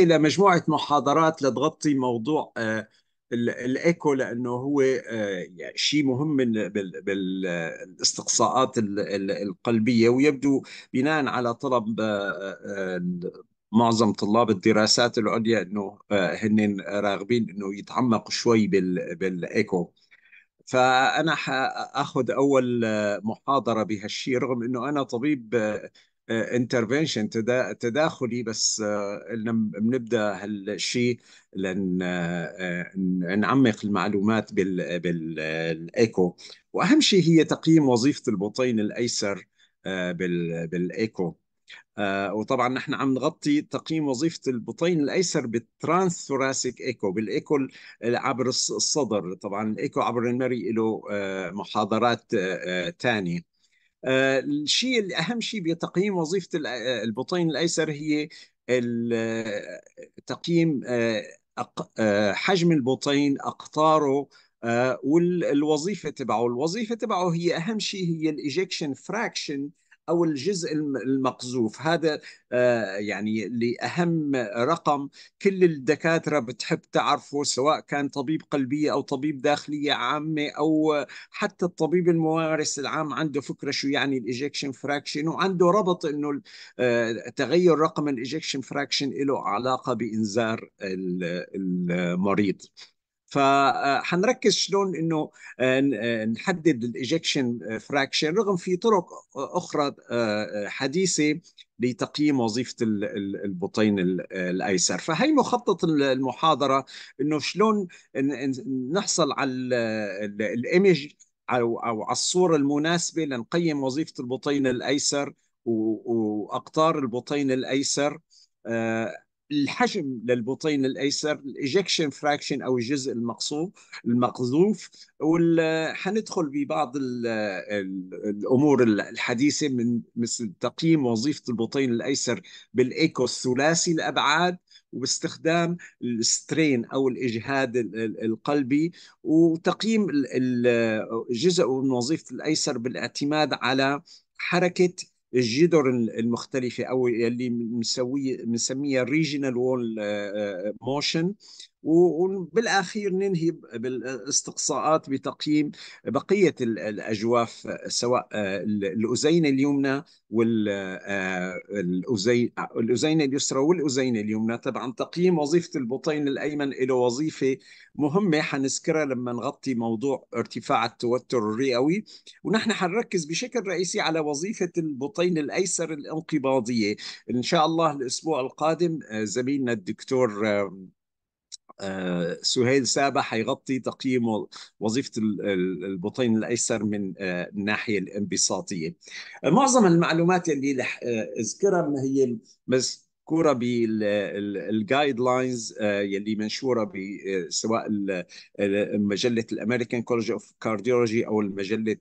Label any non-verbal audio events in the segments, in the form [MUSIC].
بالنهايه لمجموعه محاضرات لتغطي موضوع آه، الايكو لانه هو آه، يعني شيء مهم بالاستقصاءات القلبيه ويبدو بناء على طلب آه، معظم طلاب الدراسات العليا انه هن راغبين انه يتعمقوا شوي بالايكو فانا حاخذ اول محاضره بهالشيء رغم انه انا طبيب انترفنشن تداخلي بس آه، بنبدا هالشيء لن آه، آه، نعمق المعلومات بالايكو واهم شيء هي تقييم وظيفه البطين الايسر بالايكو وطبعا نحن عم نغطي تقييم وظيفه البطين الايسر بالترانس ثوراسيك ايكو بالايكو عبر الصدر طبعا الايكو عبر المري له محاضرات ثانيه الشيء الاهم شيء بتقييم وظيفه البطين الايسر هي تقييم حجم البطين اقطاره والوظيفه تبعه الوظيفه تبعه هي اهم شيء هي الايجكشن فراكشن او الجزء المقذوف هذا آه، يعني لاهم رقم كل الدكاتره بتحب تعرفه سواء كان طبيب قلبيه او طبيب داخليه عامه او حتى الطبيب الممارس العام عنده فكره شو يعني الايجكشن فراكشن وعنده ربط انه آه، تغير رقم الايجكشن فراكشن له علاقه بانذار المريض فحنركز شلون انه آه، آه، نحدد الايجكشن فراكشن آه، رغم في طرق اخرى حديثه لتقييم وظيفه البطين الايسر فهي مخطط المحاضره انه شلون نحصل على الايمج او او على الصوره المناسبه لنقيم وظيفه البطين الايسر واقطار البطين الايسر الحجم للبطين الايسر الايجكشن فراكشن او الجزء المقصوب المقذوف وحندخل ببعض الـ الـ الامور الحديثه من مثل تقييم وظيفه البطين الايسر بالايكو الثلاثي الابعاد وباستخدام السترين او الاجهاد القلبي وتقييم الجزء من وظيفه الايسر بالاعتماد على حركه الجدر المختلفه او اللي بنسويه بنسميها الريجنال وول موشن وبالاخير ننهي بالاستقصاءات بتقييم بقيه الاجواف سواء آه، الاذين اليمنى والاذين آه، اليسرى والاذين اليمنى طبعا تقييم وظيفه البطين الايمن له وظيفه مهمه حنذكرها لما نغطي موضوع ارتفاع التوتر الرئوي ونحن حنركز بشكل رئيسي على وظيفه البطين الايسر الانقباضيه ان شاء الله الاسبوع القادم آه، زميلنا الدكتور آه، سهيل سابا حيغطي تقييم وظيفه البطين الايسر من آه، الناحيه الانبساطيه. آه، معظم المعلومات اللي رح اذكرها هي مذكوره بالجايد لاينز يلي منشوره بسواء مجله الامريكان كولج اوف كارديولوجي او المجله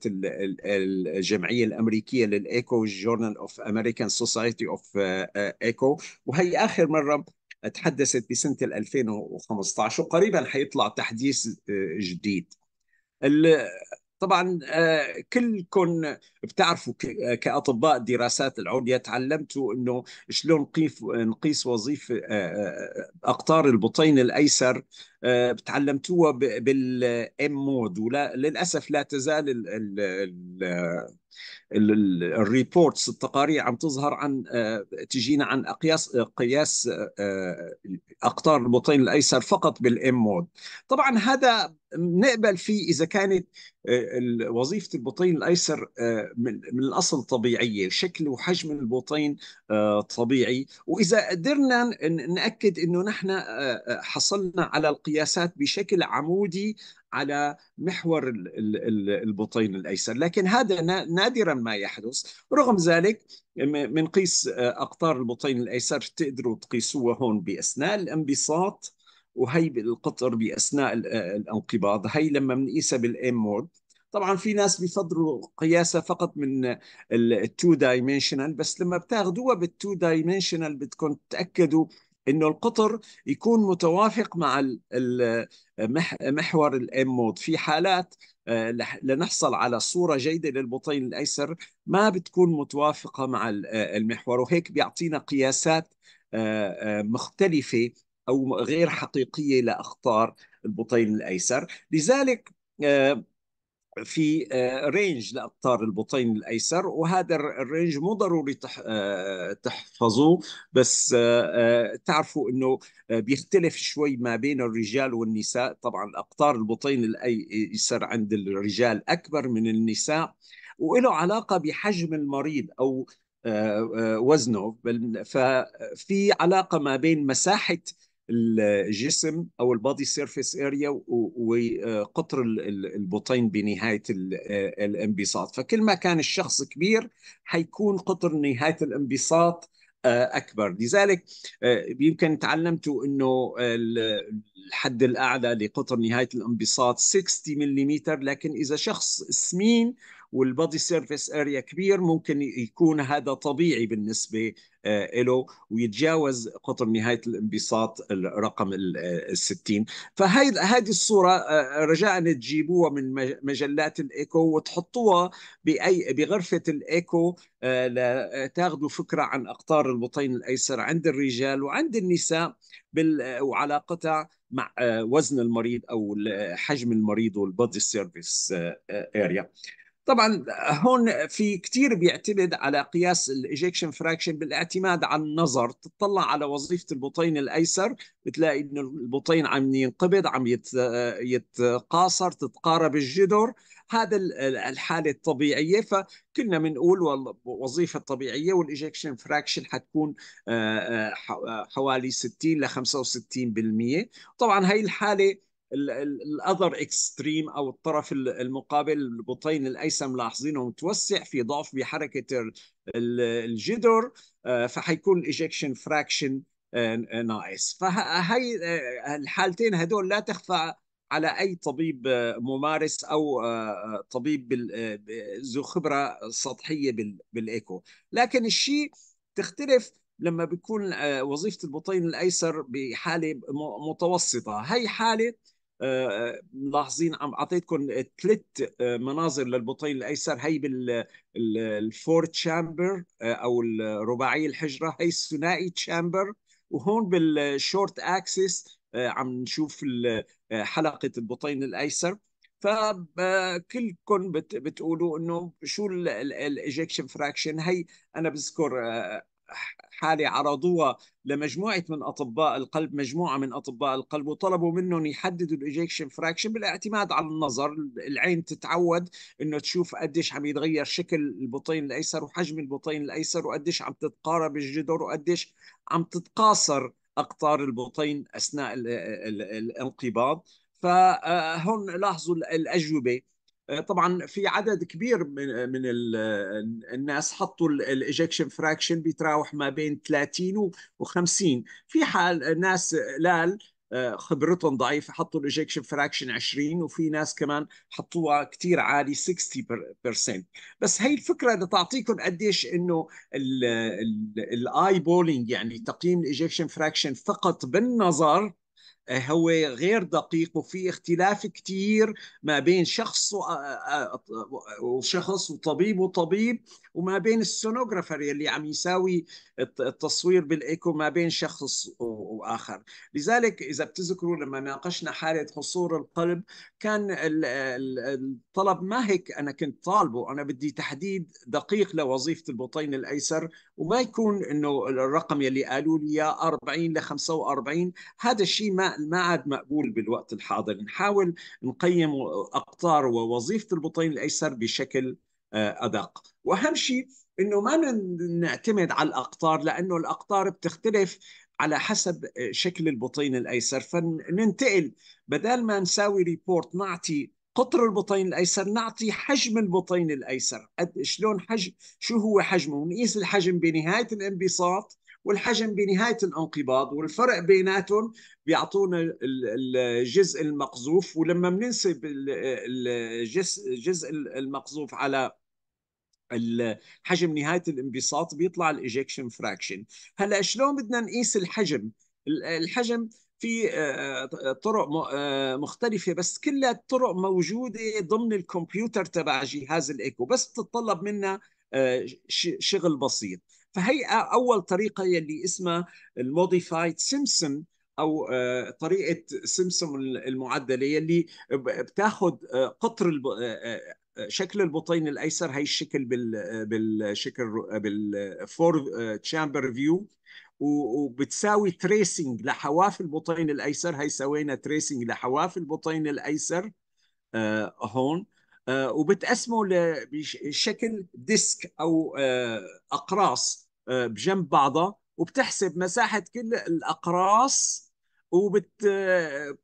الجمعيه الامريكيه للايكو جورنال اوف امريكان سوسايتي اوف ايكو وهي اخر مره تحدثت بسنه 2015 وقريبا حيطلع تحديث آه، جديد طبعا آه، كلكم بتعرفوا آه، كاطباء الدراسات العليا تعلمتوا انه شلون نقيس نقيس وظيفه اقطار البطين الايسر بتعلمتوها بالام مود وللاسف لا تزال الريبورتس التقارير عم تظهر عن آه، تجينا عن اقياس قياس آه، اقطار البطين الايسر فقط بالام مود طبعا هذا نقبل فيه اذا كانت آه، وظيفه البطين الايسر من الاصل طبيعيه شكل وحجم البطين طبيعي واذا قدرنا ناكد انه نحن حصلنا على القياسات بشكل عمودي على محور البطين الايسر لكن هذا نادرا ما يحدث رغم ذلك من قيس آه، اقطار البطين الايسر تقدروا تقيسوها هون باثناء الانبساط وهي القطر باثناء آه، الانقباض هي لما بنقيسها بالام مود طبعا في ناس بيفضلوا قياسها فقط من التو آه، دايمنشنال بس لما بتاخذوها بالتو دايمنشنال بدكم تتاكدوا انه القطر يكون متوافق مع محور الام مود في حالات آه، لنحصل على صورة جيدة للبطين الأيسر ما بتكون متوافقة مع آه، المحور وهيك بيعطينا قياسات آه، مختلفة أو غير حقيقية لأخطار البطين الأيسر لذلك في رينج آه، لأقطار البطين الأيسر وهذا الرينج مو ضروري آه، تحفظوه بس آه، تعرفوا أنه بيختلف شوي ما بين الرجال والنساء طبعا أقطار البطين الأيسر عند الرجال أكبر من النساء وله علاقة بحجم المريض أو وزنه ففي علاقة ما بين مساحة الجسم او البادي سيرفيس اريا وقطر البطين بنهايه آه، الانبساط فكل ما كان الشخص كبير حيكون قطر نهايه الانبساط آه، اكبر لذلك آه، يمكن تعلمتوا انه الحد الاعلى لقطر نهايه الانبساط 60 ملم لكن اذا شخص سمين والبادي سيرفيس اريا كبير ممكن يكون هذا طبيعي بالنسبه آه، له ويتجاوز قطر نهايه الانبساط الرقم ال 60 آه، فهي هذه الصوره آه، رجاء تجيبوها من مجلات الايكو وتحطوها باي بغرفه الايكو لتاخذوا فكره عن اقطار البطين الايسر عند الرجال وعند النساء بال وعلاقتها مع وزن المريض او حجم المريض والبادي سيرفيس اريا طبعا هون في كثير بيعتمد على قياس الايجكشن فراكشن بالاعتماد على النظر تطلع على وظيفه البطين الايسر بتلاقي انه البطين عم ينقبض عم يتقاصر تتقارب الجدر هذا الحاله الطبيعيه فكنا بنقول وظيفه طبيعيه والايجكشن فراكشن حتكون آه، آه، آه، حوالي 60 ل 65% طبعا هي الحاله الاذر اكستريم او الطرف المقابل البطين الايسر ملاحظينه متوسع في ضعف بحركه الجدر آه، فحيكون الايجكشن آه، فراكشن ناقص فهي آه، الحالتين هدول لا تخفى على اي طبيب ممارس او طبيب ذو خبره سطحيه بالايكو لكن الشيء تختلف لما بيكون وظيفه البطين الايسر بحاله متوسطه هي حاله آه، آه، ملاحظين عم اعطيتكم ثلاث آه، مناظر للبطين الايسر هي بالفور تشامبر او الرباعي الحجره هي الثنائي تشامبر وهون بالشورت اكسس عم نشوف حلقه البطين الايسر فكلكم بتقولوا انه شو الايجكشن فراكشن هي انا بذكر حالة عرضوها لمجموعة من أطباء القلب مجموعة من أطباء القلب وطلبوا منهم يحددوا الإيجيكشن فراكشن بالاعتماد على النظر العين تتعود أنه تشوف قديش عم يتغير شكل البطين الأيسر وحجم البطين الأيسر وقديش عم تتقارب الجدر وقديش عم تتقاصر أقطار البطين أثناء الانقباض فهون آه، لاحظوا الأجوبة آه، طبعا في عدد كبير من آه، من آه، الناس حطوا الايجكشن فراكشن بيتراوح ما بين 30 و50 في حال ناس قلال خبرتهم ضعيفه حطوا الايجكشن فراكشن 20 وفي ناس كمان حطوها كثير عالي 60% بس هي الفكره تعطيكم قديش انه الاي بولينج يعني تقييم الايجكشن فراكشن فقط بالنظر آه، هو غير دقيق وفي اختلاف كثير ما بين شخص آه، آه، وشخص وطبيب وطبيب وما بين السونوغرافر اللي عم يساوي التصوير بالايكو ما بين شخص واخر لذلك اذا بتذكروا لما ناقشنا حاله حصور القلب كان الطلب ما هيك انا كنت طالبه انا بدي تحديد دقيق لوظيفه البطين الايسر وما يكون انه الرقم يلي قالوا لي اياه 40 ل 45 هذا الشيء ما ما عاد مقبول بالوقت الحاضر نحاول نقيم اقطار ووظيفه البطين الايسر بشكل آه، ادق واهم شيء انه ما نعتمد على الاقطار لانه الاقطار بتختلف على حسب شكل البطين الايسر فننتقل بدل ما نساوي ريبورت نعطي قطر البطين الايسر نعطي حجم البطين الايسر قد شلون حجم شو هو حجمه ونقيس الحجم بنهايه الانبساط والحجم بنهايه الانقباض والفرق بيناتهم بيعطونا الجزء المقذوف ولما بننسب الجزء المقذوف على حجم نهايه الانبساط بيطلع الايجكشن فراكشن هلا شلون بدنا نقيس الحجم الحجم في آه، طرق آه، مختلفة بس كل الطرق موجودة ضمن الكمبيوتر تبع جهاز الإيكو بس بتتطلب منا آه، شغل بسيط فهي أول طريقة يلي اسمها الموديفايد سيمسون او طريقه سيمسون المعدله يلي بتاخذ قطر شكل البطين الايسر هي الشكل بال بالشكل بالفور تشامبر فيو وبتساوي تريسنج لحواف البطين الايسر هي سوينا تريسنج لحواف البطين الايسر آه، هون آه، وبتقسمه بشكل ديسك او آه، اقراص بجنب بعضها وبتحسب مساحه كل الاقراص وبت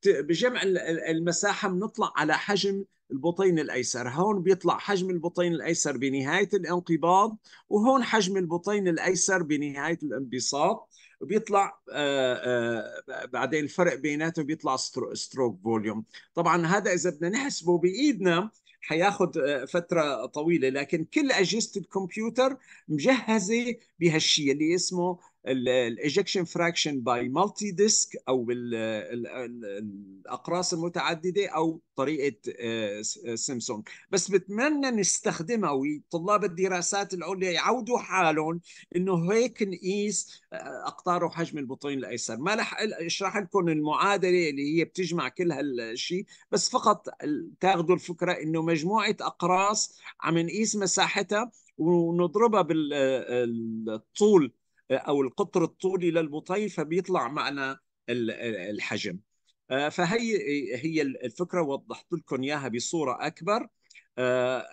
بجمع المساحه بنطلع على حجم البطين الايسر هون بيطلع حجم البطين الايسر بنهايه الانقباض وهون حجم البطين الايسر بنهايه الانبساط بيطلع آآ آه، آآ آه، بعدين الفرق بيناتهم بيطلع ستروك فوليوم طبعا هذا اذا بدنا نحسبه بايدنا حياخذ آه، فترة طويلة لكن كل أجهزة الكمبيوتر مجهزة بهالشيء اللي اسمه الايجكشن فراكشن باي مالتي ديسك او الاقراص المتعدده او طريقه آه، سيمسونج آه، بس بتمنى نستخدمها وطلاب الدراسات العليا يعودوا حالهم انه هيك نقيس آه، اقطار وحجم البطين الايسر ما رح اشرح لكم المعادله اللي هي بتجمع كل هالشيء بس فقط تاخذوا الفكره انه مجموعه اقراص عم نقيس مساحتها ونضربها بالطول او القطر الطولي للبطي فبيطلع معنا الحجم آه، فهي هي الفكره وضحت لكم اياها بصوره اكبر آه،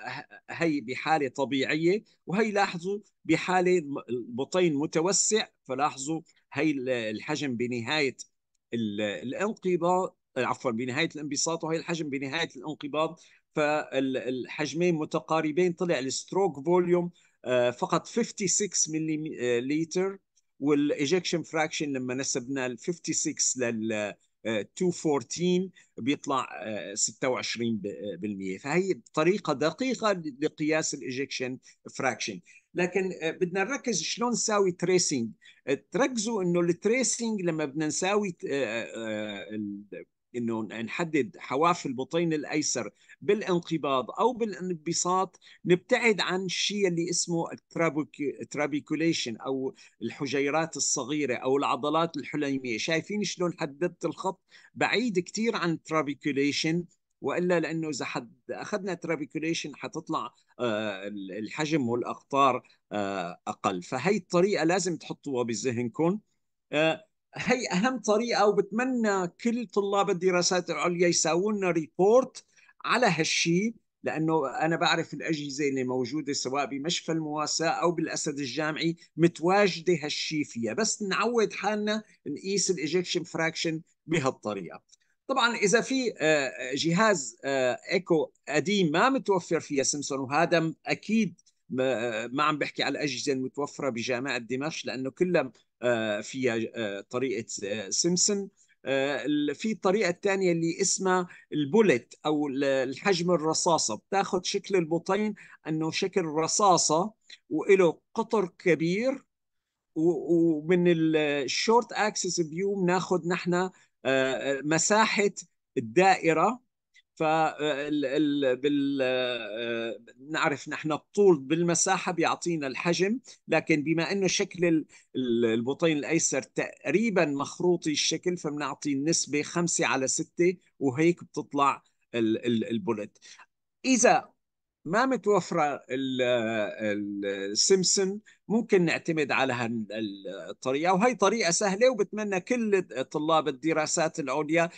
هي بحاله طبيعيه وهي لاحظوا بحاله البطين متوسع فلاحظوا هي الحجم بنهايه الانقباض عفوا بنهايه الانبساط وهي الحجم بنهايه الانقباض فالحجمين متقاربين طلع الستروك فوليوم آه، فقط 56 لتر آه، والايجكشن فراكشن لما نسبنا ال 56 لل 214 آه، بيطلع 26% فهي طريقه دقيقه لقياس الايجكشن فراكشن لكن بدنا نركز شلون نساوي تريسنج تركزوا انه التريسنج لما بدنا نساوي انه نحدد حواف البطين الايسر بالانقباض او بالانبساط نبتعد عن الشيء اللي اسمه الترابيكوليشن او الحجيرات الصغيره او العضلات الحليميه شايفين شلون حددت الخط بعيد كثير عن الترابيكوليشن والا لانه اذا حد اخذنا ترابيكوليشن حتطلع آه، الحجم والاقطار آه، اقل فهي الطريقه لازم تحطوها بذهنكم آه، هي اهم طريقه وبتمنى كل طلاب الدراسات العليا يساووا لنا ريبورت على هالشيء لانه انا بعرف الاجهزه اللي موجوده سواء بمشفى المواساه او بالاسد الجامعي متواجده هالشيء فيها بس نعود حالنا نقيس الايجكشن فراكشن بهالطريقه طبعا اذا في آه، جهاز ايكو آه، قديم ما متوفر فيها سمسون وهذا اكيد آه، ما عم بحكي على الاجهزه المتوفره بجامعه دمشق لانه كلها آه، آه، آه، في طريقه سيمسون في الطريقة الثانية اللي اسمها البوليت أو الحجم الرصاصة بتاخد شكل البطين أنه شكل رصاصة وإله قطر كبير ومن الشورت اكسس فيو بناخد نحن مساحة الدائرة ف آه، نعرف نحن الطول بالمساحه بيعطينا الحجم لكن بما انه شكل البطين الايسر تقريبا مخروطي الشكل فبنعطي النسبه 5 على 6 وهيك بتطلع البولت اذا ما متوفره السمسن ممكن نعتمد على هالطريقه وهي طريقه سهله وبتمنى كل طلاب الدراسات العليا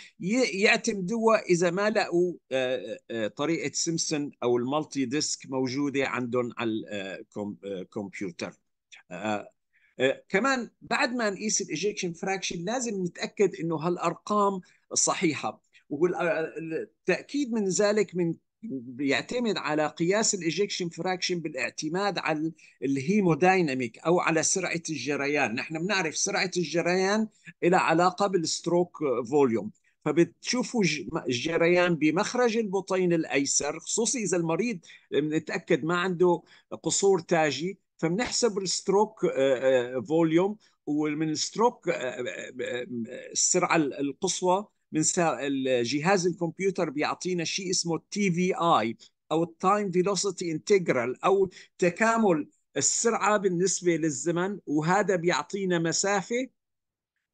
يعتمدوها اذا ما لقوا طريقه سمسن او المالتي ديسك موجوده عندهم على الكمبيوتر كمان بعد ما نقيس الايجكشن فراكشن لازم نتاكد انه هالارقام صحيحه والتاكيد من ذلك من بيعتمد على قياس الايجكشن فراكشن بالاعتماد على الهيمودايناميك او على سرعه الجريان، نحن بنعرف سرعه الجريان إلى علاقه بالستروك فوليوم، فبتشوفوا الجريان بمخرج البطين الايسر خصوصي اذا المريض بنتاكد ما عنده قصور تاجي فبنحسب الستروك آه، آه، فوليوم ومن الستروك آه، السرعه القصوى من جهاز الكمبيوتر بيعطينا شيء اسمه التي في اي او التايم فيلوسيتي انتجرال او تكامل السرعه بالنسبه للزمن وهذا بيعطينا مسافه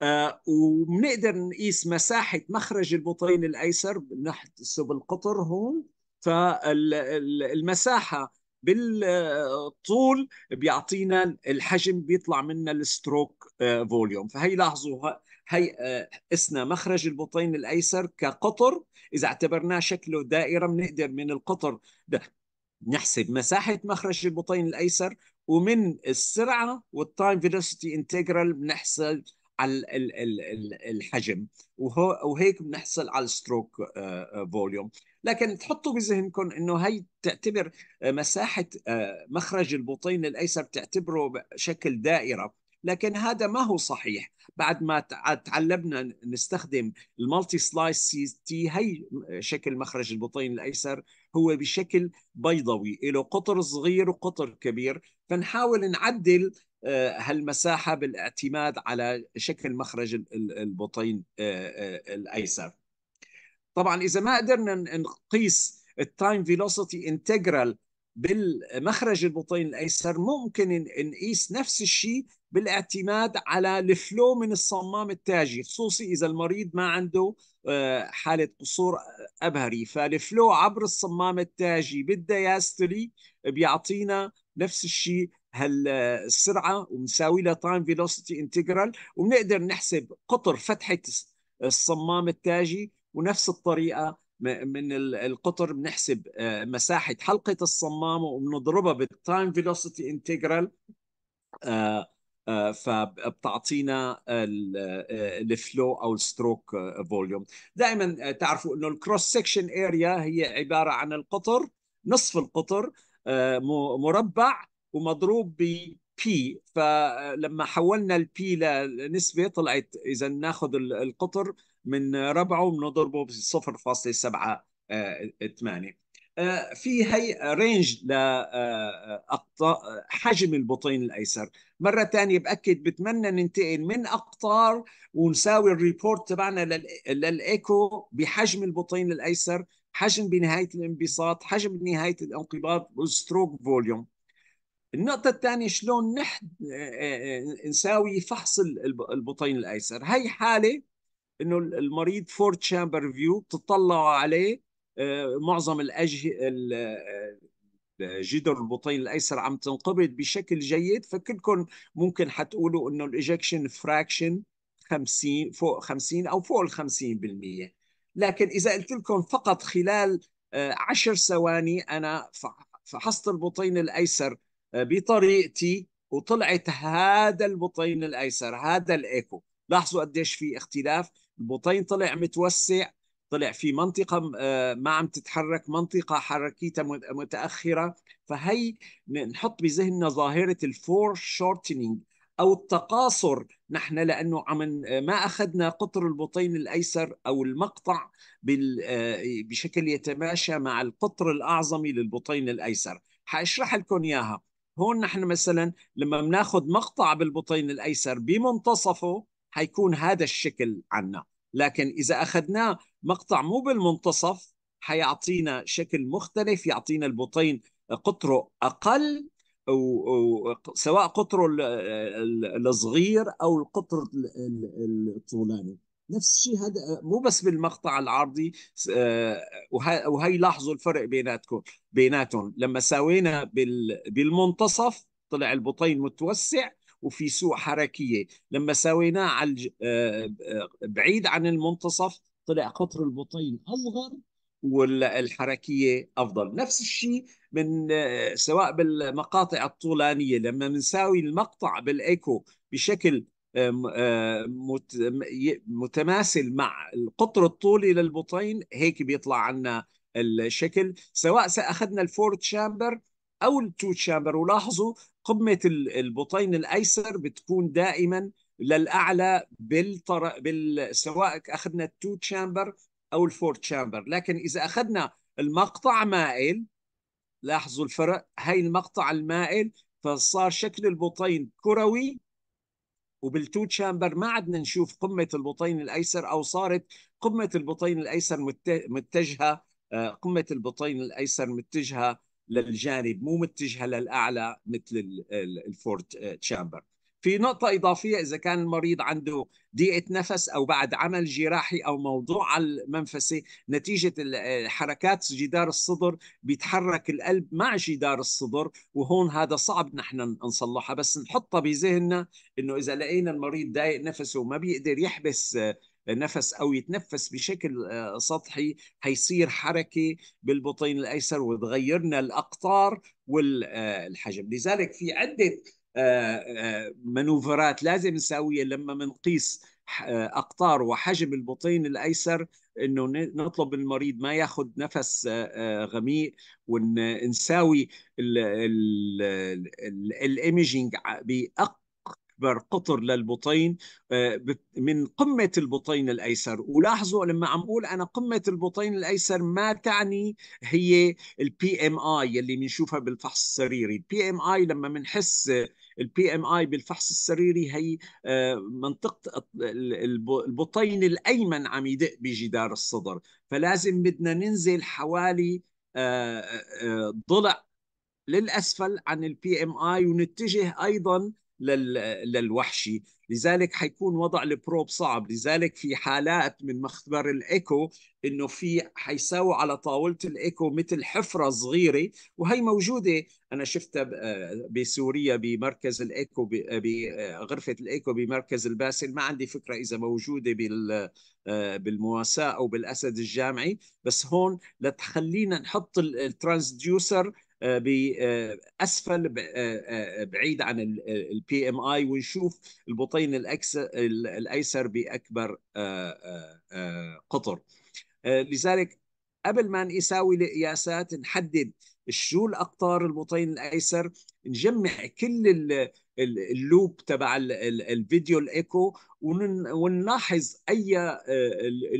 آه وبنقدر نقيس مساحه مخرج البطين الايسر بنحسب القطر هون فالمساحه بالطول بيعطينا الحجم بيطلع منا الستروك فوليوم آه، فهي لاحظوا هي اسنا مخرج البطين الأيسر كقطر إذا اعتبرناه شكله دائرة بنقدر من القطر نحسب مساحة مخرج البطين الأيسر ومن السرعة والتايم فيلوسيتي انتجرال بنحصل على الحجم وهيك بنحصل على الستروك آه، فوليوم آه، لكن تحطوا بذهنكم انه هي تعتبر مساحه آه، مخرج البطين الايسر تعتبره شكل دائره لكن هذا ما هو صحيح بعد ما تعلمنا نستخدم المالتي سلايس سي تي هي شكل مخرج البطين الايسر هو بشكل بيضوي له قطر صغير وقطر كبير فنحاول نعدل آه، هالمساحه بالاعتماد على شكل مخرج البطين آه، آه، الايسر طبعا اذا ما قدرنا نقيس التايم فيلوسيتي انتجرال بالمخرج البطين الايسر ممكن نقيس نفس الشيء بالاعتماد على الفلو من الصمام التاجي خصوصي اذا المريض ما عنده آه، حاله قصور ابهري فالفلو عبر الصمام التاجي بالدياستولي بيعطينا نفس الشيء هالسرعه ومساوي لها تايم فيلوسيتي انتجرال وبنقدر نحسب قطر فتحه الصمام التاجي ونفس الطريقه من القطر بنحسب آه، مساحه حلقه الصمام وبنضربها بالتايم فيلوسيتي انتجرال آه آه، فبتعطينا الفلو آه، او الستروك فوليوم آه، دائما تعرفوا انه الكروس سكشن اريا هي عباره عن القطر نصف القطر مربع ومضروب ب بي فلما حولنا البي لنسبه طلعت اذا ناخذ القطر من ربعه بنضربه ب 0.78 آه، في هي رينج آه، آه، حجم البطين الايسر مره ثانيه باكد بتمنى ننتقل من اقطار ونساوي الريبورت تبعنا للايكو بحجم البطين الايسر حجم بنهايه الانبساط حجم بنهايه الانقباض والستروك فوليوم النقطة الثانية شلون نح نساوي فحص البطين الأيسر هي حالة إنه المريض فور تشامبر فيو بتطلعوا عليه معظم الأج... جدر البطين الايسر عم تنقبض بشكل جيد فكلكم ممكن حتقولوا انه الايجكشن فراكشن 50 فوق 50 او فوق ال 50% لكن اذا قلت لكم فقط خلال 10 آه، ثواني انا فحصت البطين الايسر آه، بطريقتي وطلعت هذا البطين الايسر هذا الايكو لاحظوا قديش في اختلاف البطين طلع متوسع طلع في منطقة آه، ما عم تتحرك منطقة حركيتها متأخرة فهي نحط بذهننا ظاهرة الفور شورتنينج أو التقاصر نحن لأنه عم ما أخذنا قطر البطين الأيسر أو المقطع آه، بشكل يتماشى مع القطر الأعظم للبطين الأيسر حاشرح لكم إياها هون نحن مثلا لما بناخذ مقطع بالبطين الأيسر بمنتصفه حيكون هذا الشكل عنا لكن إذا أخذناه مقطع مو بالمنتصف حيعطينا شكل مختلف يعطينا البطين قطره أقل سواء قطره الصغير أو القطر الطولاني نفس الشيء هذا مو بس بالمقطع العرضي آه، وهي لاحظوا الفرق بيناتكم بيناتهم لما ساوينا بالمنتصف طلع البطين متوسع وفي سوء حركيه لما ساويناه على آه، آه، بعيد عن المنتصف طلع قطر البطين اصغر والحركيه افضل نفس الشيء من آه، سواء بالمقاطع الطولانيه لما بنساوي المقطع بالايكو بشكل متماثل مع القطر الطولي للبطين هيك بيطلع عنا الشكل سواء اخذنا الفور تشامبر او التو تشامبر ولاحظوا قمه البطين الايسر بتكون دائما للاعلى بالطر... بال... سواء اخذنا التو تشامبر او الفور تشامبر لكن اذا اخذنا المقطع مائل لاحظوا الفرق هاي المقطع المائل فصار شكل البطين كروي وبالتو تشامبر ما عدنا نشوف قمة البطين الأيسر أو صارت قمة البطين الأيسر متجهة آه، قمة البطين الأيسر متجهة للجانب مو متجهة للأعلى مثل الفورت تشامبر في نقطة إضافية إذا كان المريض عنده ضيقة نفس أو بعد عمل جراحي أو موضوع على المنفسة نتيجة حركات جدار الصدر بيتحرك القلب مع جدار الصدر وهون هذا صعب نحن نصلحها بس نحطها بذهننا إنه إذا لقينا المريض ضايق نفسه وما بيقدر يحبس آه، نفس او يتنفس بشكل آه، سطحي حيصير حركه بالبطين الايسر وتغيرنا الاقطار والحجم آه، لذلك في عده آه، آه، منوفرات لازم نساويها لما بنقيس آه، اقطار وحجم البطين الايسر انه نطلب من المريض ما ياخذ نفس غميق ونساوي باقل أكبر قطر للبطين آه، من قمة البطين الأيسر ولاحظوا لما عم أقول أنا قمة البطين الأيسر ما تعني هي البي ام اي اللي بنشوفها بالفحص السريري البي ام اي لما بنحس البي آه، ام اي بالفحص السريري هي آه، منطقه البطين الايمن عم يدق بجدار الصدر فلازم بدنا ننزل حوالي ضلع للاسفل عن البي ام اي ونتجه ايضا للوحشي لذلك حيكون وضع البروب صعب لذلك في حالات من مختبر الايكو انه في حيساووا على طاوله الايكو مثل حفره صغيره وهي موجوده انا شفتها آه، بسوريا بمركز الايكو بغرفه آه، آه، الايكو بمركز الباسل ما عندي فكره اذا موجوده بال بالمواساه او بالاسد الجامعي بس هون لتخلينا نحط الترانسديوسر آه، باسفل آه، آه، بعيد عن البي ام اي ونشوف البطين الايسر باكبر قطر لذلك قبل ما نساوي القياسات نحدد شو الاقطار البطين الايسر نجمع كل اللوب تبع الفيديو الايكو ونلاحظ اي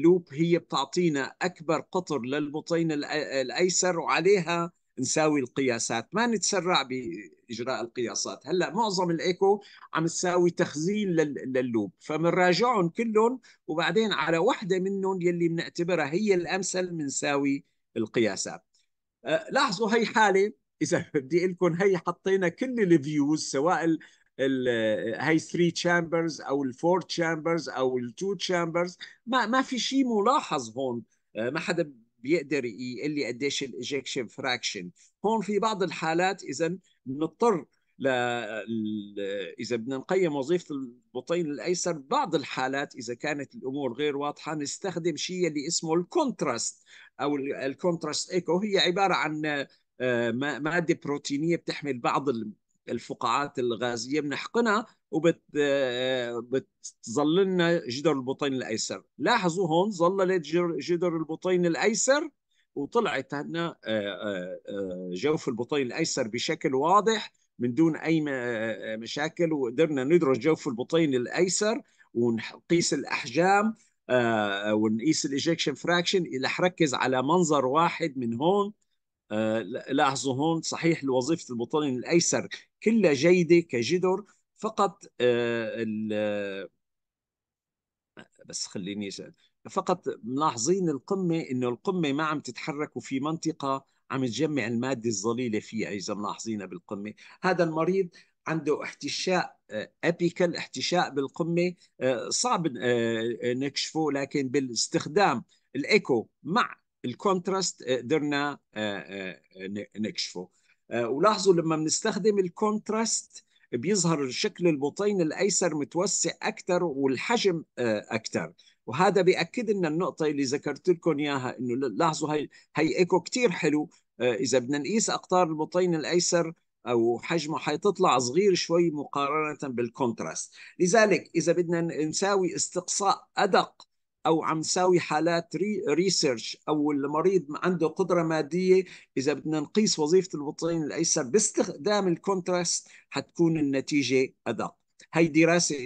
لوب هي بتعطينا اكبر قطر للبطين الايسر وعليها نساوي القياسات ما نتسرع باجراء القياسات هلا معظم الايكو عم تساوي تخزين لللوب فمنراجعهم كلهم وبعدين على وحده منهم يلي بنعتبرها هي الامثل بنساوي القياسات أه، لاحظوا هي حاله اذا [LAUGHS] بدي اقول لكم هي حطينا كل الفيوز سواء الـ الـ هي 3 تشامبرز او الفور تشامبرز او التو تشامبرز ما ما في شيء ملاحظ هون أه، ما حدا بيقدر يقول لي قديش الايجكشن فراكشن هون في بعض الحالات اذا بنضطر ل... اذا بدنا نقيم وظيفه البطين الايسر بعض الحالات اذا كانت الامور غير واضحه نستخدم شيء اللي اسمه الكونتراست او الكونتراست ايكو هي عباره عن آه، ماده بروتينيه بتحمل بعض الفقاعات الغازيه بنحقنها وبتظل لنا جدر البطين الايسر لاحظوا هون ظللت جدر البطين الايسر وطلعت هنا آه، آه، آه، جوف البطين الايسر بشكل واضح من دون اي مشاكل وقدرنا ندرس جوف البطين الايسر ونقيس الاحجام ونقيس الإيجيكشن فراكشن رح ركز على منظر واحد من هون لاحظوا هون صحيح وظيفه البطين الايسر كلها جيدة كجدر فقط آه، آه، بس خليني أسأل فقط ملاحظين القمة إنه القمة ما عم تتحرك وفي منطقة عم تجمع المادة الظليلة فيها إذا ملاحظينها بالقمة هذا المريض عنده احتشاء ابيكال آه، احتشاء بالقمه صعب نكشفه لكن باستخدام الايكو مع الكونتراست قدرنا نكشفه آه، ولاحظوا لما بنستخدم الكونتراست بيظهر الشكل البطين الايسر متوسع اكثر والحجم آه، اكثر وهذا بياكد لنا النقطه اللي ذكرت لكم اياها انه لاحظوا هي هي ايكو كثير حلو آه، اذا بدنا نقيس اقطار البطين الايسر او حجمه حتطلع صغير شوي مقارنه بالكونتراست لذلك اذا بدنا نساوي استقصاء ادق او عم نساوي حالات ري ريسيرش او المريض عنده قدره ماديه اذا بدنا نقيس وظيفه البطين الايسر باستخدام الكونتراست حتكون النتيجه ادق هي دراسه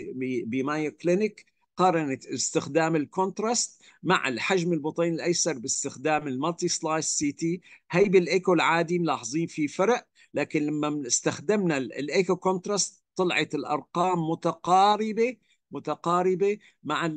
بمايو كلينيك قارنت استخدام الكونتراست مع الحجم البطين الايسر باستخدام المالتي سلايس سي تي هي بالايكو العادي ملاحظين في فرق لكن لما استخدمنا الايكو كونتراست طلعت الارقام متقاربه متقاربه مع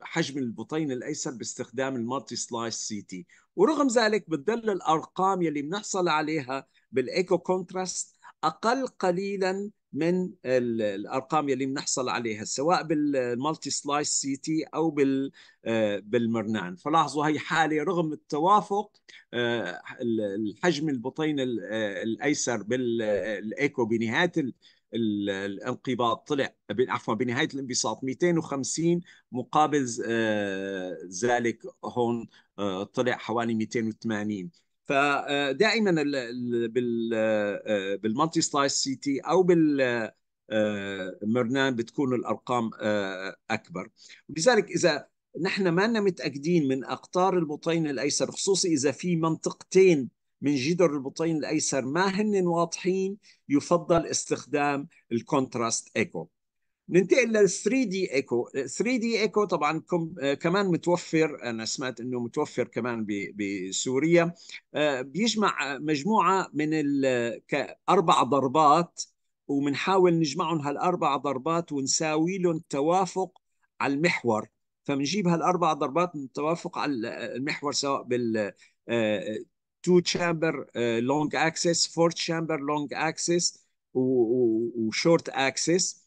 حجم البطين الايسر باستخدام المالتي سلايس سي تي ورغم ذلك بتضل الارقام يلي بنحصل عليها بالايكو كونتراست اقل قليلا من الارقام يلي بنحصل عليها سواء بالمالتي سلايس سي تي او بال آه بالمرنان فلاحظوا هي حاله رغم التوافق آه الحجم البطين آه الايسر بالايكو بنهايه الانقباض طلع عفوا بنهايه الانبساط 250 مقابل آه، ذلك هون آه، طلع حوالي 280 فدائما آه، بالمالتي سلايس سي تي او بال مرنان بتكون الارقام اكبر لذلك اذا نحن ما متاكدين من اقطار البطين الايسر خصوصي اذا في منطقتين من جدر البطين الايسر ما هن واضحين يفضل استخدام الكونتراست ايكو ننتقل لل 3 دي ايكو 3 دي ايكو طبعا آه، كمان متوفر انا سمعت انه متوفر كمان بسوريا آه، بيجمع مجموعه من اربع ضربات وبنحاول نجمعهم هالاربع ضربات ونساوي لهم توافق على المحور فبنجيب هالاربع ضربات من التوافق على المحور سواء بال آه، تو تشامبر لونج اكسس فور تشامبر لونج اكسس وشورت اكسس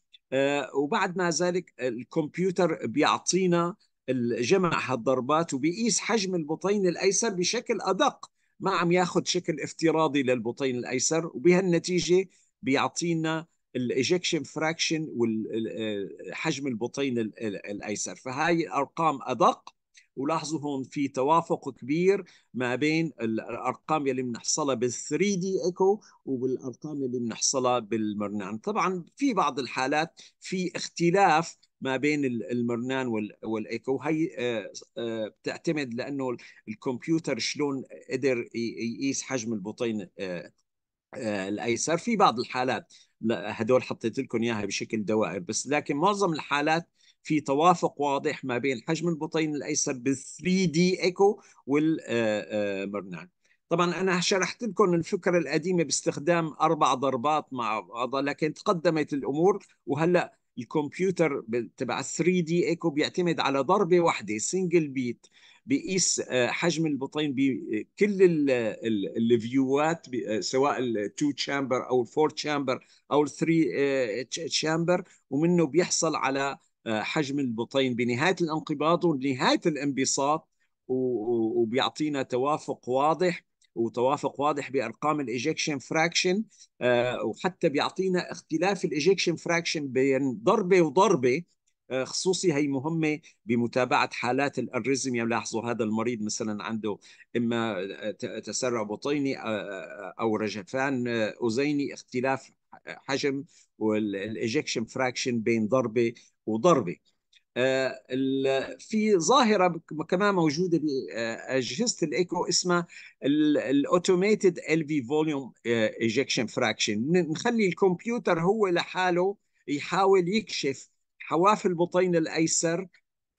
وبعد ما ذلك الكمبيوتر بيعطينا جمع هالضربات وبيقيس حجم البطين الايسر بشكل ادق ما عم ياخذ شكل افتراضي للبطين الايسر وبهالنتيجه بيعطينا الايجكشن فراكشن وحجم البطين الايسر فهاي ارقام ادق ولاحظوا هون في توافق كبير ما بين الارقام يلي بنحصلها بال3 دي ايكو وبالارقام يلي بنحصلها بالمرنان طبعا في بعض الحالات في اختلاف ما بين المرنان والايكو هي آه، آه، بتعتمد لانه الكمبيوتر شلون قدر يقيس حجم البطين آه، الايسر في بعض الحالات هدول حطيت لكم اياها بشكل دوائر بس لكن معظم الحالات في توافق واضح ما بين حجم البطين الايسر بال 3 دي ايكو والمرنان طبعا انا شرحت لكم الفكره القديمه باستخدام اربع ضربات مع بعض لكن تقدمت الامور وهلا الكمبيوتر تبع 3 دي ايكو بيعتمد على ضربه واحده سنجل بيت بيقيس حجم البطين بكل الفيوات آه، سواء التو تشامبر او الفور تشامبر او الثري آه، تشامبر ومنه بيحصل على آه، حجم البطين بنهايه الانقباض ونهايه الانبساط وبيعطينا توافق واضح وتوافق واضح بارقام الايجكشن فراكشن آه، وحتى بيعطينا اختلاف الايجكشن فراكشن بين ضربه وضربه آه، خصوصي هي مهمة بمتابعة حالات الأرزميا يعني لاحظوا هذا المريض مثلا عنده إما تسرع بطيني أو رجفان أذيني اختلاف حجم والإيجيكشن فراكشن بين ضربة وضربه آه، في ظاهرة كمان موجودة بأجهزة آه، الإيكو اسمها الأوتوميتد ال في فوليوم آه، إيجكشن فراكشن نخلي الكمبيوتر هو لحاله يحاول يكشف حواف البطين الأيسر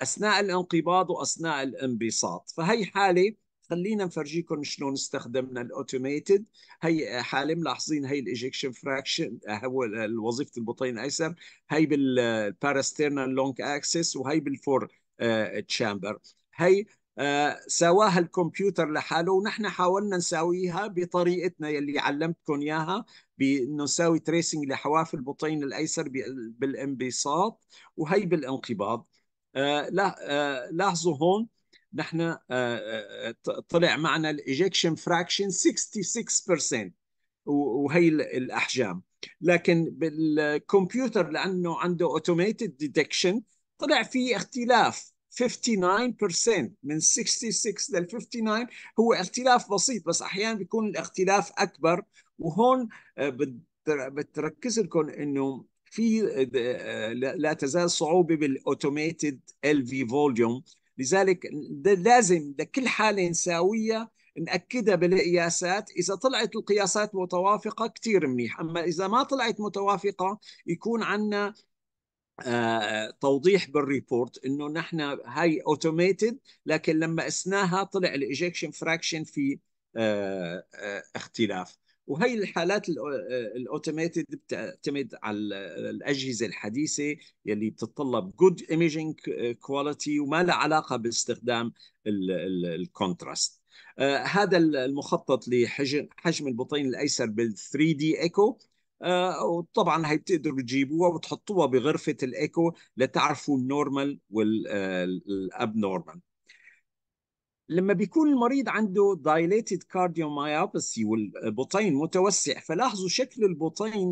أثناء الانقباض وأثناء الانبساط فهي حالة خلينا نفرجيكم شلون استخدمنا الاوتوميتد هي حاله ملاحظين هي الايجكشن فراكشن هو وظيفه البطين الايسر هي بالباراسترنال لونج اكسس وهي بالفور آه، تشامبر هي آه، سواها الكمبيوتر لحاله ونحن حاولنا نساويها بطريقتنا يلي علمتكم اياها بانه نساوي تريسنج لحواف البطين الايسر بالانبساط وهي بالانقباض آه، لاحظوا هون نحن آه، آه، آه، طلع معنا الايجكشن فراكشن 66% وهي الاحجام لكن بالكمبيوتر لانه عنده اوتوميتد ديتكشن طلع في اختلاف 59% من 66 لل 59 هو اختلاف بسيط بس احيانا بيكون الاختلاف اكبر وهون بتركز لكم انه في لا تزال صعوبه بالاوتوميتد ال في فوليوم لذلك لازم لكل حالة نساوية نأكدها بالقياسات إذا طلعت القياسات متوافقة كتير منيح أما إذا ما طلعت متوافقة يكون عندنا آه، توضيح بالريبورت انه نحن هاي اوتوميتد لكن لما قسناها طلع الايجكشن فراكشن في آه، آه، اختلاف وهي الحالات الاوتوميتد آه، بتعتمد على الاجهزه الحديثه يلي بتتطلب جود ايميجينج كواليتي وما لها علاقه باستخدام الكونتراست آه، هذا المخطط لحجم البطين الايسر بال 3 دي ايكو وطبعا هي بتقدروا تجيبوها وتحطوها بغرفه الايكو لتعرفوا النورمال والاب نورمال لما بيكون المريض عنده dilated cardiomyopathy والبطين متوسع فلاحظوا شكل البطين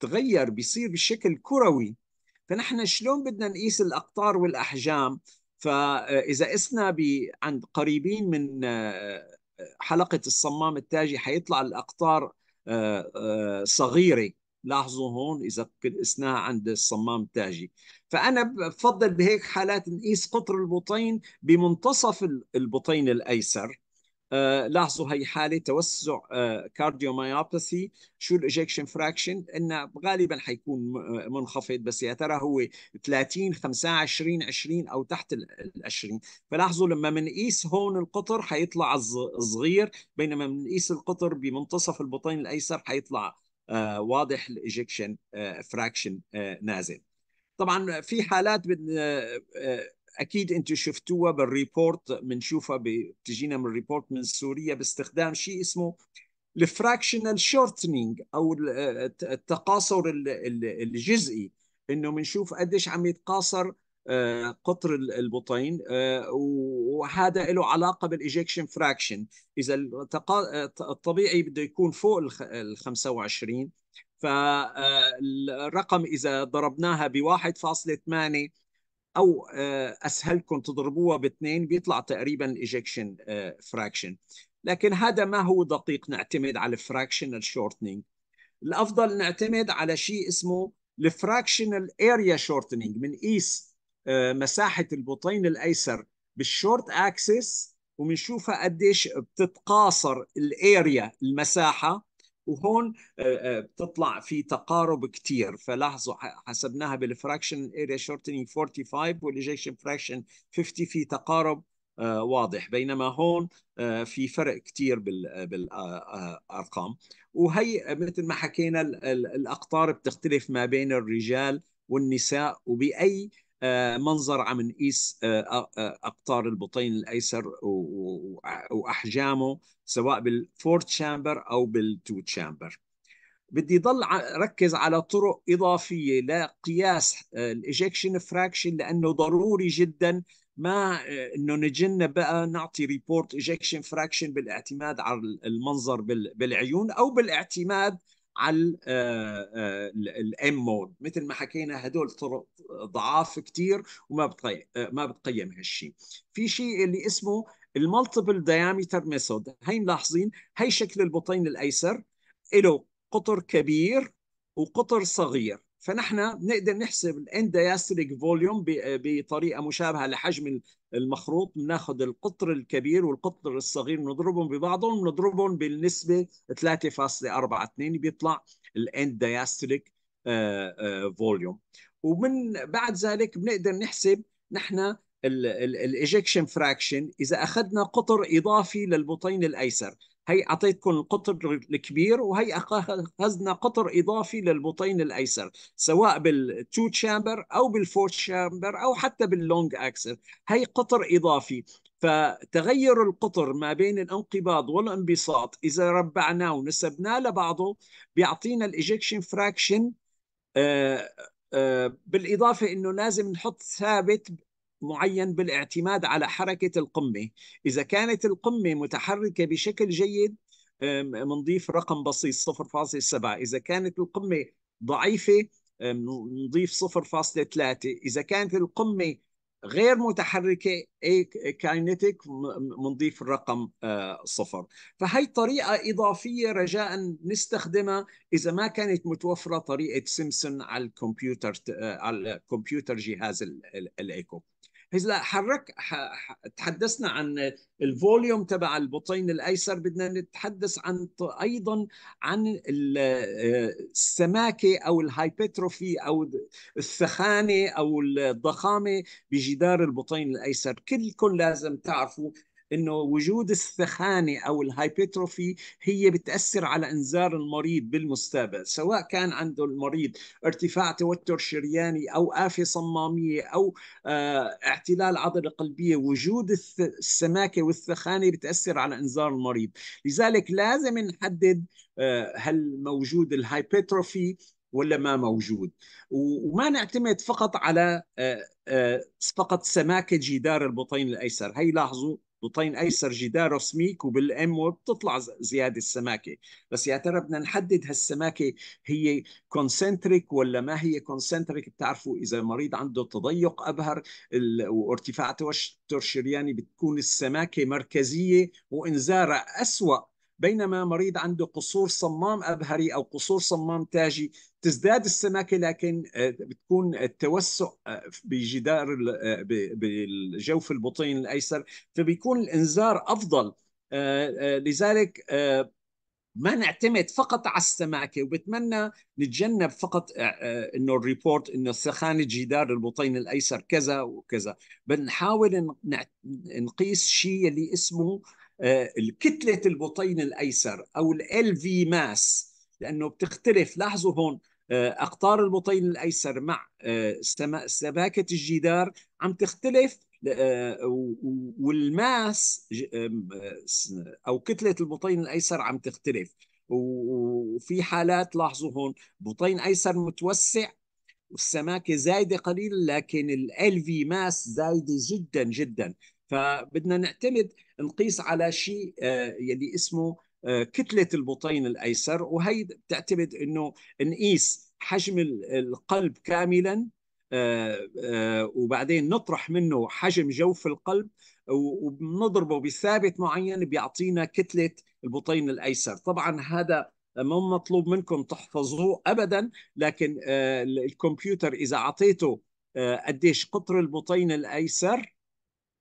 بيتغير بيصير بشكل كروي فنحن شلون بدنا نقيس الأقطار والأحجام فإذا قسنا عند قريبين من آه، حلقة الصمام التاجي حيطلع الأقطار آه، آه، صغيرة لاحظوا هون اذا قسناها عند الصمام التاجي فانا بفضل بهيك حالات نقيس قطر البطين بمنتصف البطين الايسر آه لاحظوا هي حاله توسع آه كارديوميوباثي شو الاجكشن فراكشن انه غالبا حيكون آه، منخفض بس يا ترى هو 30 25 20 او تحت ال 20 فلاحظوا لما بنقيس هون القطر حيطلع صغير بينما بنقيس القطر بمنتصف البطين الايسر حيطلع آه، واضح الايجكشن فراكشن آه، آه، نازل طبعا في حالات اكيد انتم شفتوها بالريبورت بنشوفها بتجينا من ريبورت من سوريا باستخدام شيء اسمه الفراكشنال شورتنينج او التقاصر الجزئي انه بنشوف قديش عم يتقاصر آه، قطر البطين آه، وهذا له علاقه بالايجكشن فراكشن اذا الطبيعي بده يكون فوق آه، ال 25 فالرقم اذا ضربناها ب 1.8 او اسهلكم تضربوها باثنين بيطلع تقريبا الايجكشن فراكشن لكن هذا ما هو دقيق نعتمد على الفراكشنال شورتنينج الافضل نعتمد على شيء اسمه الفراكشنال اريا شورتنينج من ايست آه، مساحه البطين الايسر بالشورت اكسس وبنشوفها قديش بتتقاصر الاريا المساحه وهون آه، آه، بتطلع في تقارب كتير فلاحظوا حسبناها بالفراكشن اريا شورتنينج 45 والايجيكشن فراكشن 50 في تقارب واضح بينما هون في فرق كتير بالارقام وهي مثل ما حكينا الاقطار بتختلف ما بين الرجال والنساء وباي آه، منظر عم نقيس آه، آه، اقطار البطين الايسر واحجامه سواء بالفور تشامبر او بالتو تشامبر بدي ضل ركز على طرق اضافيه لقياس الايجكشن فراكشن لانه ضروري جدا ما انه نتجنب بقى نعطي ريبورت ايجكشن فراكشن بالاعتماد على المنظر بالعيون او بالاعتماد على آه، الام مود مثل ما حكينا هدول طرق ضعاف كثير وما بتقيم آه، ما بتقيم هالشيء في شيء اللي اسمه المالتيبل دايامتر ميثود هي ملاحظين هي شكل البطين الايسر له قطر كبير وقطر صغير فنحن بنقدر نحسب الاندياستريك فوليوم بطريقه مشابهه لحجم المخروط بناخذ القطر الكبير والقطر الصغير بنضربهم ببعضهم بنضربهم بالنسبه 3.42 بيطلع الاندياستريك آه، آه، فوليوم ومن بعد ذلك بنقدر نحسب نحن الايجكشن فراكشن اذا اخذنا قطر اضافي للبطين الايسر هي أعطيتكم القطر الكبير وهي أخذنا قطر إضافي للبطين الأيسر سواء بالتو تشامبر أو بالفور تشامبر أو حتى باللونج أكسل هي قطر إضافي فتغير القطر ما بين الانقباض والانبساط إذا ربعناه ونسبناه لبعضه بيعطينا الايجكشن فراكشن آه، آه، بالإضافة أنه لازم نحط ثابت معين بالاعتماد على حركة القمة إذا كانت القمة متحركة بشكل جيد منضيف رقم بسيط 0.7 إذا كانت القمة ضعيفة نضيف 0.3 إذا كانت القمة غير متحركه كاينتيك بنضيف الرقم آه، صفر فهي طريقه اضافيه رجاء نستخدمها اذا ما كانت متوفره طريقه سيمسون على الكمبيوتر آه، على الكمبيوتر جهاز الايكو بحيث لا حرك تحدثنا عن الفوليوم تبع البطين الايسر بدنا نتحدث عن ايضا عن آه، السماكه او الهايبتروفي او الثخانه او الضخامه بجدار البطين الايسر كلكم لازم تعرفوا انه وجود السخانه او الهايبيتروفي هي بتاثر على انذار المريض بالمستقبل سواء كان عنده المريض ارتفاع توتر شرياني او افه صماميه او آه، اعتلال عضله قلبيه وجود السماكه والثخانه بتاثر على انذار المريض لذلك لازم نحدد آه، هل موجود الهايبيتروفي ولا ما موجود وما نعتمد فقط على آه، فقط سماكه جدار البطين الايسر هي لاحظوا بطين ايسر جداره سميك وبالام وبتطلع زياده السماكه بس يا ترى بدنا نحدد هالسماكه هي كونسنتريك ولا ما هي كونسنتريك بتعرفوا اذا المريض عنده تضيق ابهر وارتفاع توتر شرياني بتكون السماكه مركزيه وانزاره اسوا بينما مريض عنده قصور صمام أبهري أو قصور صمام تاجي تزداد السماكه لكن آه، بتكون التوسع آه، بجدار آه، بالجوف البطين الأيسر فبيكون الإنذار أفضل لذلك ما نعتمد فقط على السماكه وبتمنى نتجنب فقط انه الريبورت انه سخانه جدار البطين الايسر كذا وكذا بنحاول نقيس شيء اللي اسمه آه، الكتلة البطين الايسر او ال في ماس لانه بتختلف لاحظوا هون آه، اقطار البطين الايسر مع آه، سماكه الجدار عم تختلف والماس او كتله البطين الايسر عم تختلف وفي حالات لاحظوا هون بطين ايسر متوسع والسماكه زايده قليلا لكن ال في ماس زايده جدا جدا فبدنا نعتمد نقيس على شيء آه، يلي اسمه آه، كتلة البطين الأيسر وهي بتعتمد أنه نقيس حجم القلب كاملا آه، وبعدين نطرح منه حجم جوف القلب وبنضربه بثابت معين بيعطينا كتلة البطين الأيسر طبعا هذا ما مطلوب منكم تحفظوه ابدا لكن الكمبيوتر اذا اعطيته قديش قطر البطين الايسر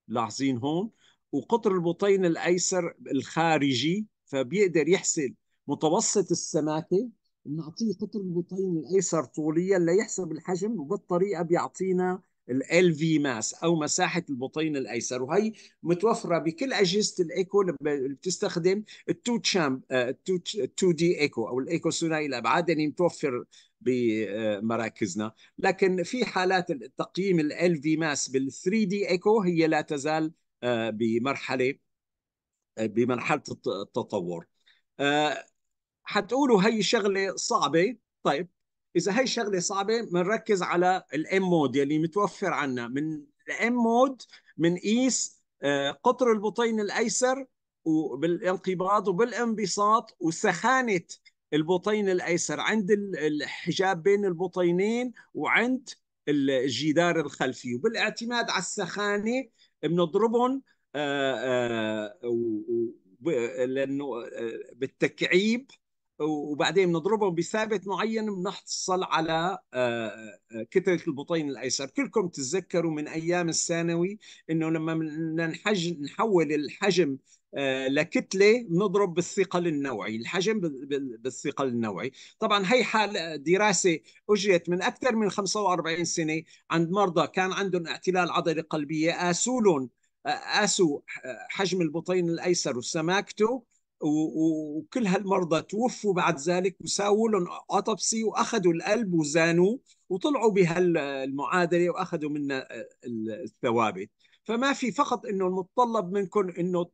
لاحظين هون وقطر البطين الايسر الخارجي فبيقدر يحسب متوسط السماكه بنعطيه قطر البطين الايسر طوليا ليحسب الحجم وبالطريقه بيعطينا ال في ماس او مساحه البطين الايسر وهي متوفره بكل اجهزه الايكو اللي بتستخدم التو تشامب التو دي ايكو او الايكو ثنائي الابعاد يعني متوفر بمراكزنا لكن في حالات التقييم ال في ماس بال 3 دي ايكو هي لا تزال آه، بمرحله آه، بمرحله التطور آه، حتقولوا هي شغله صعبه طيب اذا هي شغله صعبه بنركز على الام مود يلي متوفر عنا من الام مود بنقيس قطر البطين الايسر وبالانقباض وبالانبساط وسخانه البطين الايسر عند الحجاب بين البطينين وعند الجدار الخلفي وبالاعتماد على السخانه بنضربهم آه، آه، لانه آه، بالتكعيب وبعدين بنضربهم بثابت معين بنحصل على كتله البطين الايسر كلكم تتذكروا من ايام الثانوي انه لما نحول الحجم آه، لكتله بنضرب بالثقل النوعي الحجم بالثقل النوعي طبعا هي حال دراسه اجريت من اكثر من 45 سنه عند مرضى كان عندهم اعتلال عضله قلبيه قاسوا لهم قاسوا حجم البطين الايسر وسماكته وكل هالمرضى توفوا بعد ذلك وساووا لهم اوتوبسي واخذوا القلب وزانوه وطلعوا بهالمعادله واخذوا منا الثوابت فما في فقط انه المتطلب منكم انه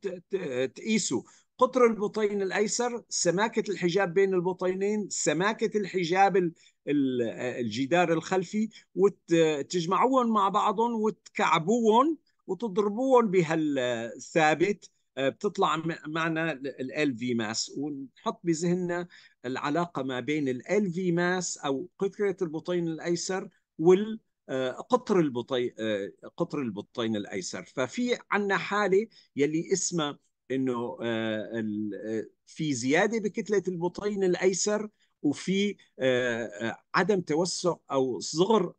تقيسوا قطر البطين الايسر سماكه الحجاب بين البطينين سماكه الحجاب الجدار الخلفي وتجمعوهم مع بعضهم وتكعبوهم وتضربوهم بهالثابت آه، بتطلع معنا ال في ماس ونحط بذهننا العلاقه ما بين ال في ماس او قطره البطين الايسر وال آه، قطر البطي آه، قطر البطين الايسر ففي عندنا حاله يلي اسمها انه آه، في زياده بكتله البطين الايسر وفي عدم توسع او صغر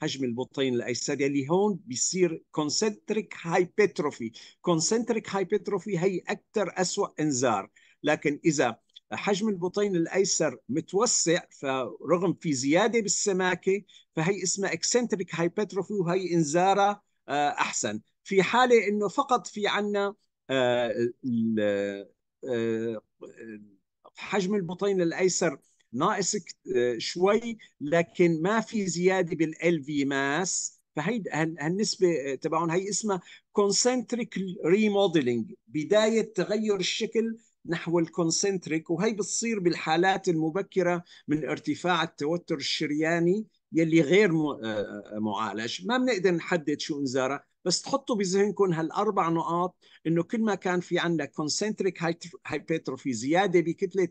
حجم البطين الايسر يلي هون بيصير كونسنتريك هايبرتروفي كونسنتريك هايبرتروفي هي اكثر اسوا انذار لكن اذا حجم البطين الايسر متوسع فرغم في زياده بالسماكه فهي اسمها اكسنتريك هايبرتروفي وهي انزاره آه، احسن في حاله انه فقط في عندنا آه، آه، حجم البطين الايسر ناقص شوي لكن ما في زياده بالال في ماس فهي هالنسبه تبعهم هي اسمها كونسنتريك ريموديلينج بدايه تغير الشكل نحو الكونسنتريك وهي بتصير بالحالات المبكرة من ارتفاع التوتر الشرياني يلي غير آه، آه، معالج ما بنقدر نحدد شو انزاره بس تحطوا بذهنكم هالاربع نقاط انه كل ما كان في عندنا كونسنتريك هايبيتروفي زياده بكتله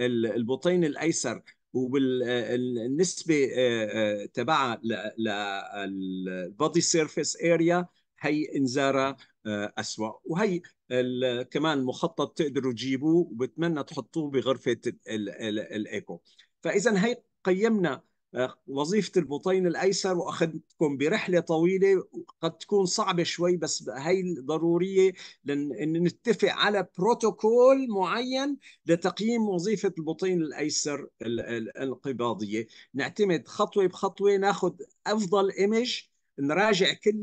البطين الايسر وبالنسبه آه، تبعها للبادي سيرفيس اريا هي انزاره آه، أسوأ وهي كمان مخطط تقدروا تجيبوه وبتمنى تحطوه بغرفة الإيكو فإذا هي قيمنا آه، وظيفة البطين الأيسر وأخذتكم برحلة طويلة قد تكون صعبة شوي بس هي ضرورية لأن نتفق على بروتوكول معين لتقييم وظيفة البطين الأيسر القباضية نعتمد خطوة بخطوة ناخذ أفضل إيمج نراجع كل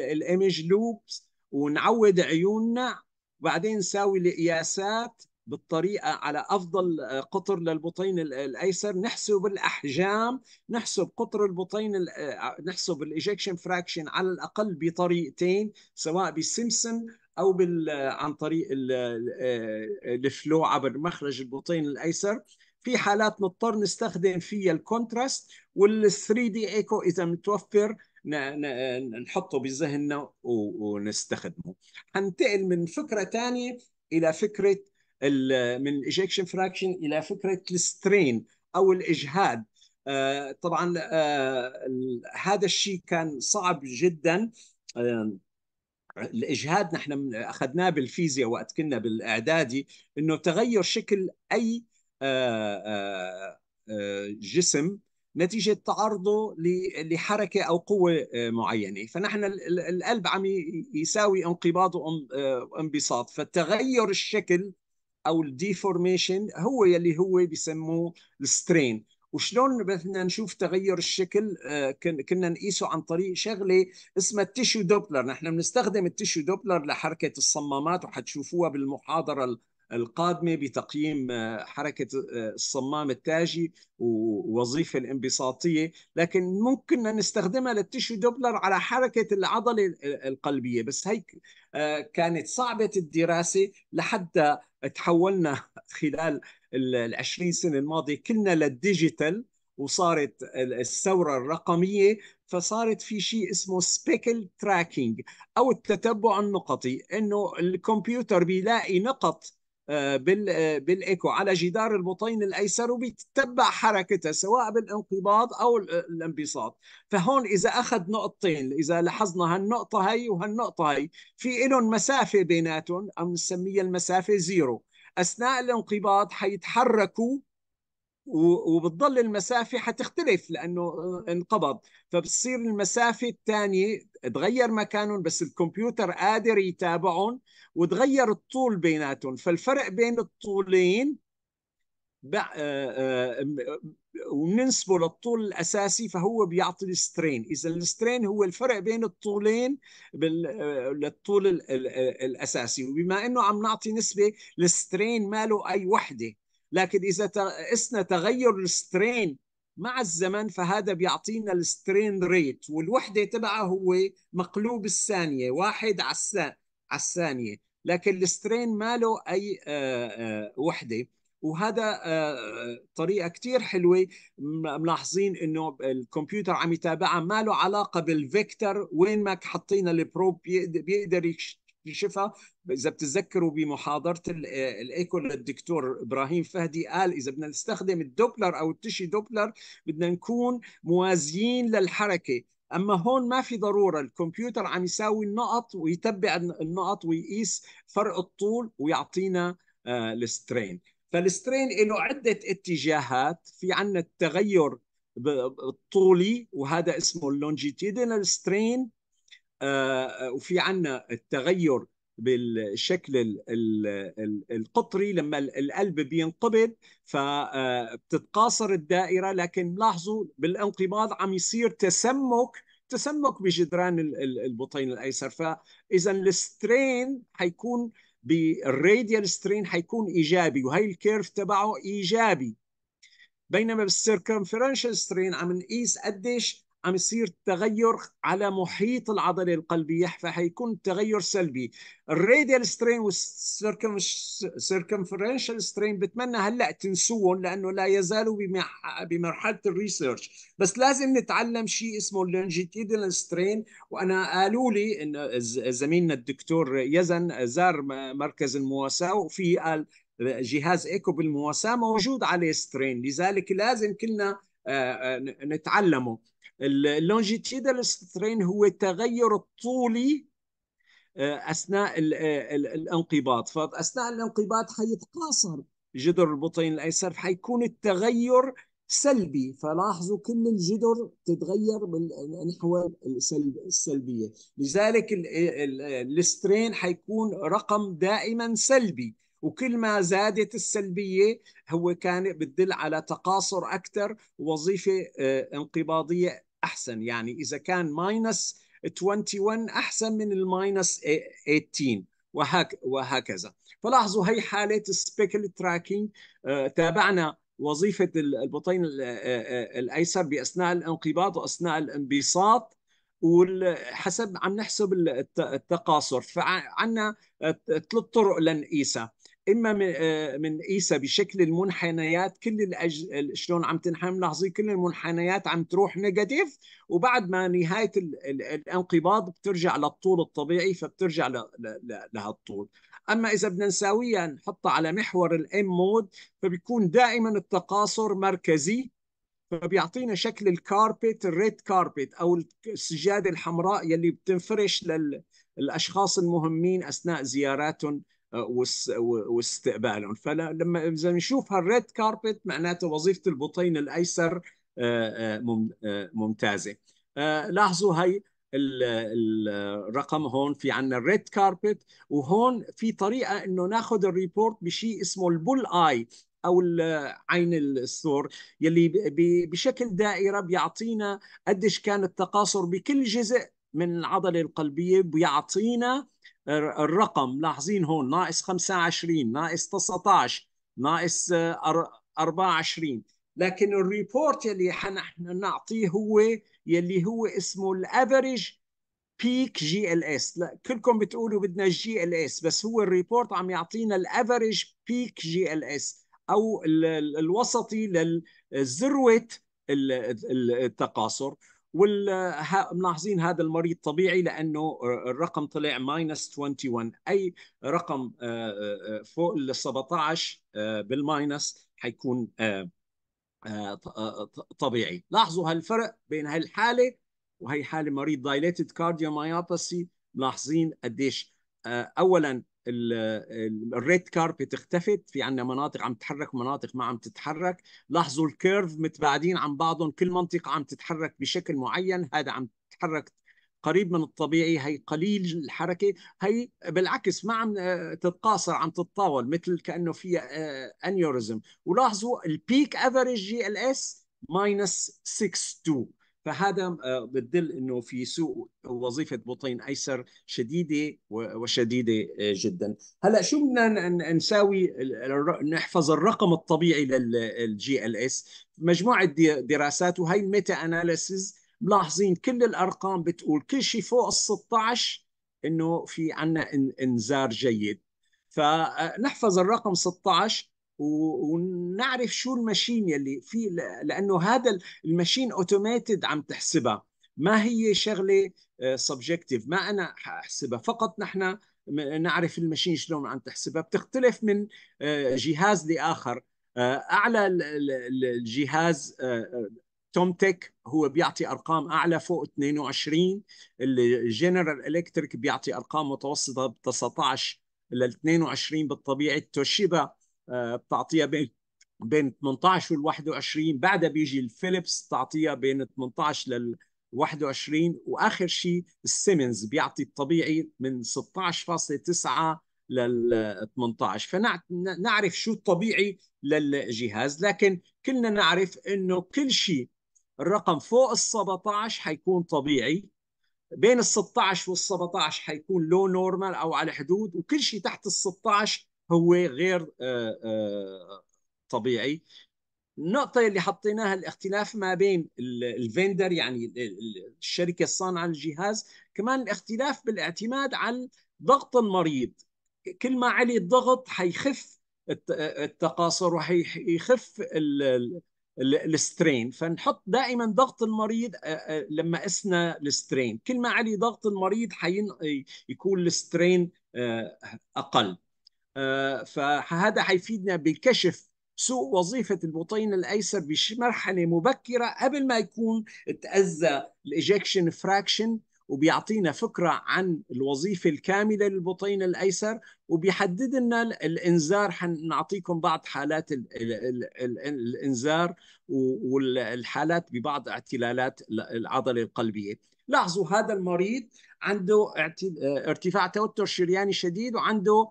الايمج لوبس ونعود عيوننا وبعدين نساوي القياسات بالطريقه على افضل آه، قطر للبطين الايسر نحسب الاحجام نحسب قطر البطين آه، نحسب الايجكشن فراكشن على الاقل بطريقتين سواء بالسمسن او بال آه، عن طريق الفلو عبر مخرج البطين الايسر في حالات نضطر نستخدم فيها الكونتراست وال3 دي ايكو اذا متوفر نحطه بذهننا ونستخدمه حنتقل من فكره ثانيه الى فكره من الاجكشن فراكشن الى فكره السترين او الاجهاد آه، طبعا آه، هذا الشيء كان صعب جدا آه، الاجهاد نحن اخذناه بالفيزياء وقت كنا بالاعدادي انه تغير شكل اي جسم نتيجه تعرضه لحركه او قوه آه، معينه، فنحن القلب عم يساوي انقباض وانبساط، آه، فالتغير الشكل او الديفورميشن هو يلي هو بسموه السترين، وشلون بدنا نشوف تغير الشكل آه، كنا نقيسه عن طريق شغله اسمها التيشو دوبلر نحن بنستخدم التيشو دوبلر لحركه الصمامات وحتشوفوها بالمحاضره القادمة بتقييم آه، حركة آه، الصمام التاجي ووظيفة الانبساطية لكن ممكن نستخدمها للتشو دوبلر على حركة العضلة القلبية بس هي آه، كانت صعبة الدراسة لحتى تحولنا [LAUGHS] خلال العشرين سنة الماضية كلنا للديجيتال وصارت الثورة الرقمية فصارت في شيء اسمه سبيكل تراكينج أو التتبع النقطي إنه الكمبيوتر بيلاقي نقط آه، آه، بالايكو على جدار البطين الايسر وبيتتبع حركتها سواء بالانقباض او آه، الانبساط فهون اذا اخذ نقطتين اذا لاحظنا هالنقطه هي وهالنقطه هي في لهم مسافه بيناتهم او بنسميها المسافه زيرو اثناء الانقباض حيتحركوا وبتضل المسافة حتختلف لأنه آه، انقبض فبتصير المسافة الثانية تغير مكانهم بس الكمبيوتر قادر يتابعهم وتغير الطول بيناتهم فالفرق بين الطولين آه، آه، وننسبه للطول الاساسي فهو بيعطي السترين اذا السترين هو الفرق بين الطولين للطول الاساسي وبما انه عم نعطي نسبه السترين ماله اي وحده لكن إذا قسنا تغير السترين مع الزمن فهذا بيعطينا السترين ريت والوحدة تبعه هو مقلوب الثانية واحد على الثانية لكن السترين ما له أي آه، آه، وحدة وهذا آه، طريقة كتير حلوة ملاحظين انه الكمبيوتر عم يتابعها ما له علاقة بالفيكتور وين ما حطينا البروب بيقدر يكتشفها اذا بتتذكروا بمحاضره الايكو للدكتور ابراهيم فهدي قال اذا بدنا نستخدم الدوبلر او التشي دوبلر بدنا نكون موازيين للحركه اما هون ما في ضروره الكمبيوتر عم يساوي النقط ويتبع النقط ويقيس فرق الطول ويعطينا آه، السترين فالسترين له عده اتجاهات في عندنا التغير الطولي وهذا اسمه اللونجيتيدنال سترين آه، آه، وفي عنا التغير بالشكل القطري لما القلب بينقبض فبتتقاصر آه، الدائرة لكن لاحظوا بالانقباض عم يصير تسمك تسمك بجدران البطين الايسر فاذا السترين حيكون بالراديال سترين حيكون ايجابي وهي الكيرف تبعه ايجابي بينما بالسيركمفرنشال سترين عم نقيس قديش عم يصير تغير على محيط العضله القلبيه فحيكون تغير سلبي الراديال سترين والسيركمفرنشال سترين بتمنى هلا تنسوهم لانه لا يزالوا بمرحله الريسيرش بس لازم نتعلم شيء اسمه اللونجيتيدال سترين وانا قالوا لي انه زميلنا الدكتور يزن زار مركز المواساه وفي قال جهاز ايكو بالمواساه موجود عليه سترين لذلك لازم كلنا آه، آه، نتعلمه اللونجيتيدال سترين هو التغير الطولي آه، اثناء آه، الانقباض فاثناء الانقباض حيتقاصر جدر البطين الايسر حيكون التغير سلبي فلاحظوا كل الجدر تتغير نحو السلبيه لذلك السترين حيكون رقم دائما سلبي وكل ما زادت السلبيه هو كان بتدل على تقاصر اكثر وظيفه آه، انقباضيه احسن يعني اذا كان ماينس 21 احسن من الماينس 18 وهكذا فلاحظوا هي حاله السبيكل تراكينج آه، تابعنا وظيفه البطين آه، آه، الايسر باثناء الانقباض واثناء الانبساط وحسب عم نحسب التقاصر فعندنا ثلاث طرق لنقيسها اما من قيسها آه، بشكل المنحنيات كل الأج... شلون عم تنحنى ملاحظين كل المنحنيات عم تروح نيجاتيف وبعد ما نهايه ال... الانقباض بترجع للطول الطبيعي فبترجع ل... ل... لهالطول اما اذا بدنا نساويها نحطها على محور الام مود فبيكون دائما التقاصر مركزي فبيعطينا شكل الكاربت الريد كاربت او السجاده الحمراء يلي بتنفرش للاشخاص المهمين اثناء زياراتهم واستقبالهم فلما اذا نشوف هالريد كاربت معناته وظيفه البطين الايسر آه، آه، آه، ممتازه لاحظوا هي الرقم هون في عندنا الريد كاربت وهون في طريقه انه ناخذ الريبورت بشيء اسمه البول اي او عين الثور يلي بشكل دائره بيعطينا قديش كان التقاصر بكل جزء من العضله القلبيه بيعطينا الرقم لاحظين هون ناقص 25 ناقص 19 ناقص 24 آه، لكن الريبورت اللي حنحن نعطيه هو يلي هو اسمه الافريج بيك جي ال اس لا كلكم بتقولوا بدنا الجي ال اس بس هو الريبورت عم يعطينا الافريج بيك جي ال اس او الوسطي للذروه التقاصر ملاحظين هذا المريض طبيعي لانه الرقم طلع ماينس 21 اي رقم آه، آه، آه، فوق ال 17 بالماينس حيكون طبيعي لاحظوا هالفرق بين هالحاله وهي حاله مريض دايليتد كارديومايوباثي ملاحظين قديش اولا الريد كاربت اختفت في عندنا مناطق عم تتحرك ومناطق ما عم تتحرك لاحظوا الكيرف متباعدين عن بعضهم كل منطقة عم تتحرك بشكل معين هذا عم تتحرك قريب من الطبيعي هي قليل الحركة هي بالعكس ما عم آه، تتقاصر عم تتطاول مثل كأنه فيها انيوريزم آه، ولاحظوا البيك افريج جي ال اس ماينس 6 2 فهذا آه، بتدل انه في سوء وظيفه بطين ايسر شديده وشديده آه، جدا هلا شو بدنا نساوي نحفظ الرقم الطبيعي للجي ال اس مجموعه دراسات وهي الميتا اناليسز ملاحظين كل الارقام بتقول كل شيء فوق ال 16 انه في عندنا انذار جيد فنحفظ آه، الرقم 16 ونعرف شو الماشين يلي في لانه هذا الماشين اوتوميتد عم تحسبها ما هي شغله سبجكتيف آه، ما انا احسبها فقط نحن نعرف الماشين شلون عم تحسبها بتختلف من آه، جهاز لاخر آه، اعلى الجهاز تومتك هو بيعطي ارقام اعلى فوق 22 الجنرال الكتريك بيعطي ارقام متوسطه ب 19 لل 22 بالطبيعي توشيبا آه، بتعطيها بين بين 18 وال 21 بعدها بيجي الفيليبس تعطيها بين 18 لل 21 واخر شيء السيمنز بيعطي الطبيعي من 16.9 لل 18 فنعرف شو الطبيعي للجهاز لكن كلنا نعرف انه كل شيء الرقم فوق ال 17 حيكون طبيعي بين ال 16 وال 17 حيكون لو نورمال او على حدود وكل شيء تحت ال 16 هو غير آه، آه، طبيعي النقطة اللي حطيناها الاختلاف ما بين الفندر يعني الشركة الصانعة الجهاز كمان الاختلاف بالاعتماد على ضغط المريض كل ما علي الضغط حيخف التقاصر وحيخف السترين فنحط دائما ضغط المريض آه، لما اسنا السترين كل ما علي ضغط المريض حين يكون السترين اقل فهذا حيفيدنا بكشف سوء وظيفة البطين الأيسر بمرحلة مبكرة قبل ما يكون تأذى الإجيكشن فراكشن وبيعطينا فكرة عن الوظيفة الكاملة للبطين الأيسر وبيحدد لنا الإنذار حنعطيكم بعض حالات الـ الـ الـ الـ الإنذار والحالات ببعض اعتلالات العضلة القلبية لاحظوا هذا المريض عنده ارتفاع توتر شرياني شديد وعنده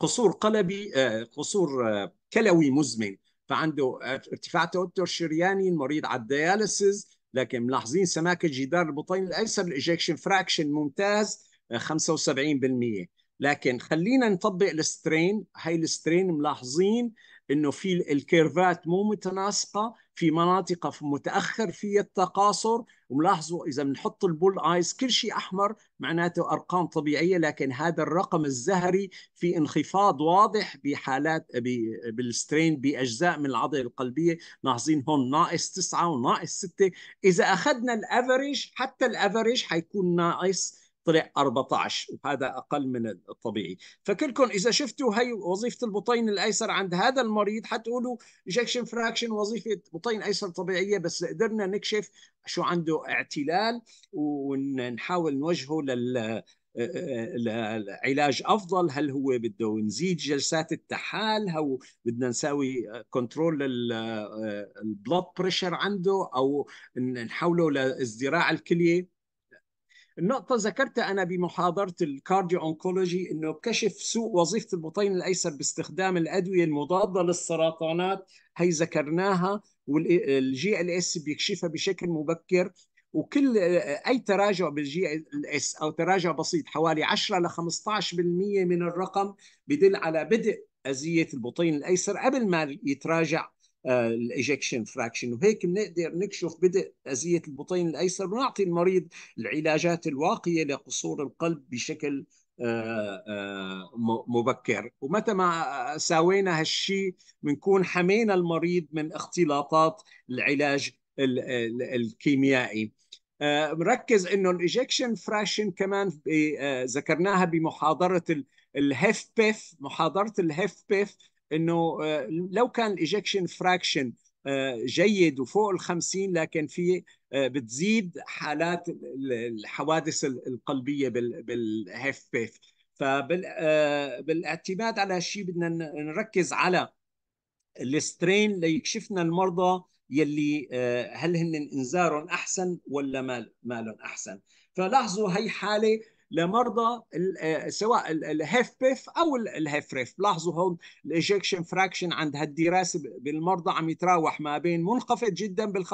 قصور قلبي قصور كلوي مزمن فعنده ارتفاع توتر شرياني المريض على الدياليسيز لكن ملاحظين سماكه جدار البطين الايسر الايجكشن فراكشن ممتاز 75% لكن خلينا نطبق السترين هاي السترين ملاحظين انه في الكيرفات مو متناسقه في مناطق متاخر في التقاصر وملاحظوا اذا بنحط البول ايز كل شيء احمر معناته ارقام طبيعيه لكن هذا الرقم الزهري في انخفاض واضح بحالات بالسترين باجزاء من العضله القلبيه لاحظين هون ناقص تسعه وناقص سته اذا اخذنا الافريج حتى الافريج حيكون ناقص طلع 14 وهذا اقل من الطبيعي فكلكم اذا شفتوا هي وظيفه البطين الايسر عند هذا المريض حتقولوا ايجكشن فراكشن وظيفه بطين ايسر طبيعيه بس قدرنا نكشف شو عنده اعتلال ونحاول نوجهه لل لعلاج افضل هل هو بده نزيد جلسات التحال او بدنا نساوي كنترول البلاد بريشر عنده او نحوله لازدراع الكليه النقطة ذكرتها أنا بمحاضرة الكارديو أونكولوجي أنه كشف سوء وظيفة البطين الأيسر باستخدام الأدوية المضادة للسرطانات هي ذكرناها والجي ال اس بيكشفها بشكل مبكر وكل اي تراجع بالجي ال اس او تراجع بسيط حوالي 10 ل 15% من الرقم بدل على بدء اذيه البطين الايسر قبل ما يتراجع الايجكشن فراكشن وهيك بنقدر نكشف بدء اذيه البطين الايسر ونعطي المريض العلاجات الواقيه لقصور القلب بشكل آه، آه، مبكر ومتى ما ساوينا هالشيء بنكون حمينا المريض من اختلاطات العلاج الكيميائي مركز آه، انه الايجكشن فراكشن كمان ذكرناها بمحاضره الهف بيف محاضره الهف بيف انه آه، لو كان الايجكشن آه، فراكشن جيد وفوق ال 50 لكن في آه، بتزيد حالات الحوادث القلبيه بالهيف بيف فبالاعتماد على هالشيء بدنا نركز على السترين ليكشفنا المرضى يلي هل هن انذارهم احسن ولا مالهم احسن فلاحظوا هي حاله لمرضى آه، سواء الهيف بيف او الهيف ريف لاحظوا هون الايجكشن فراكشن عند هالدراسه بالمرضى عم يتراوح ما بين منخفض جدا بال 15%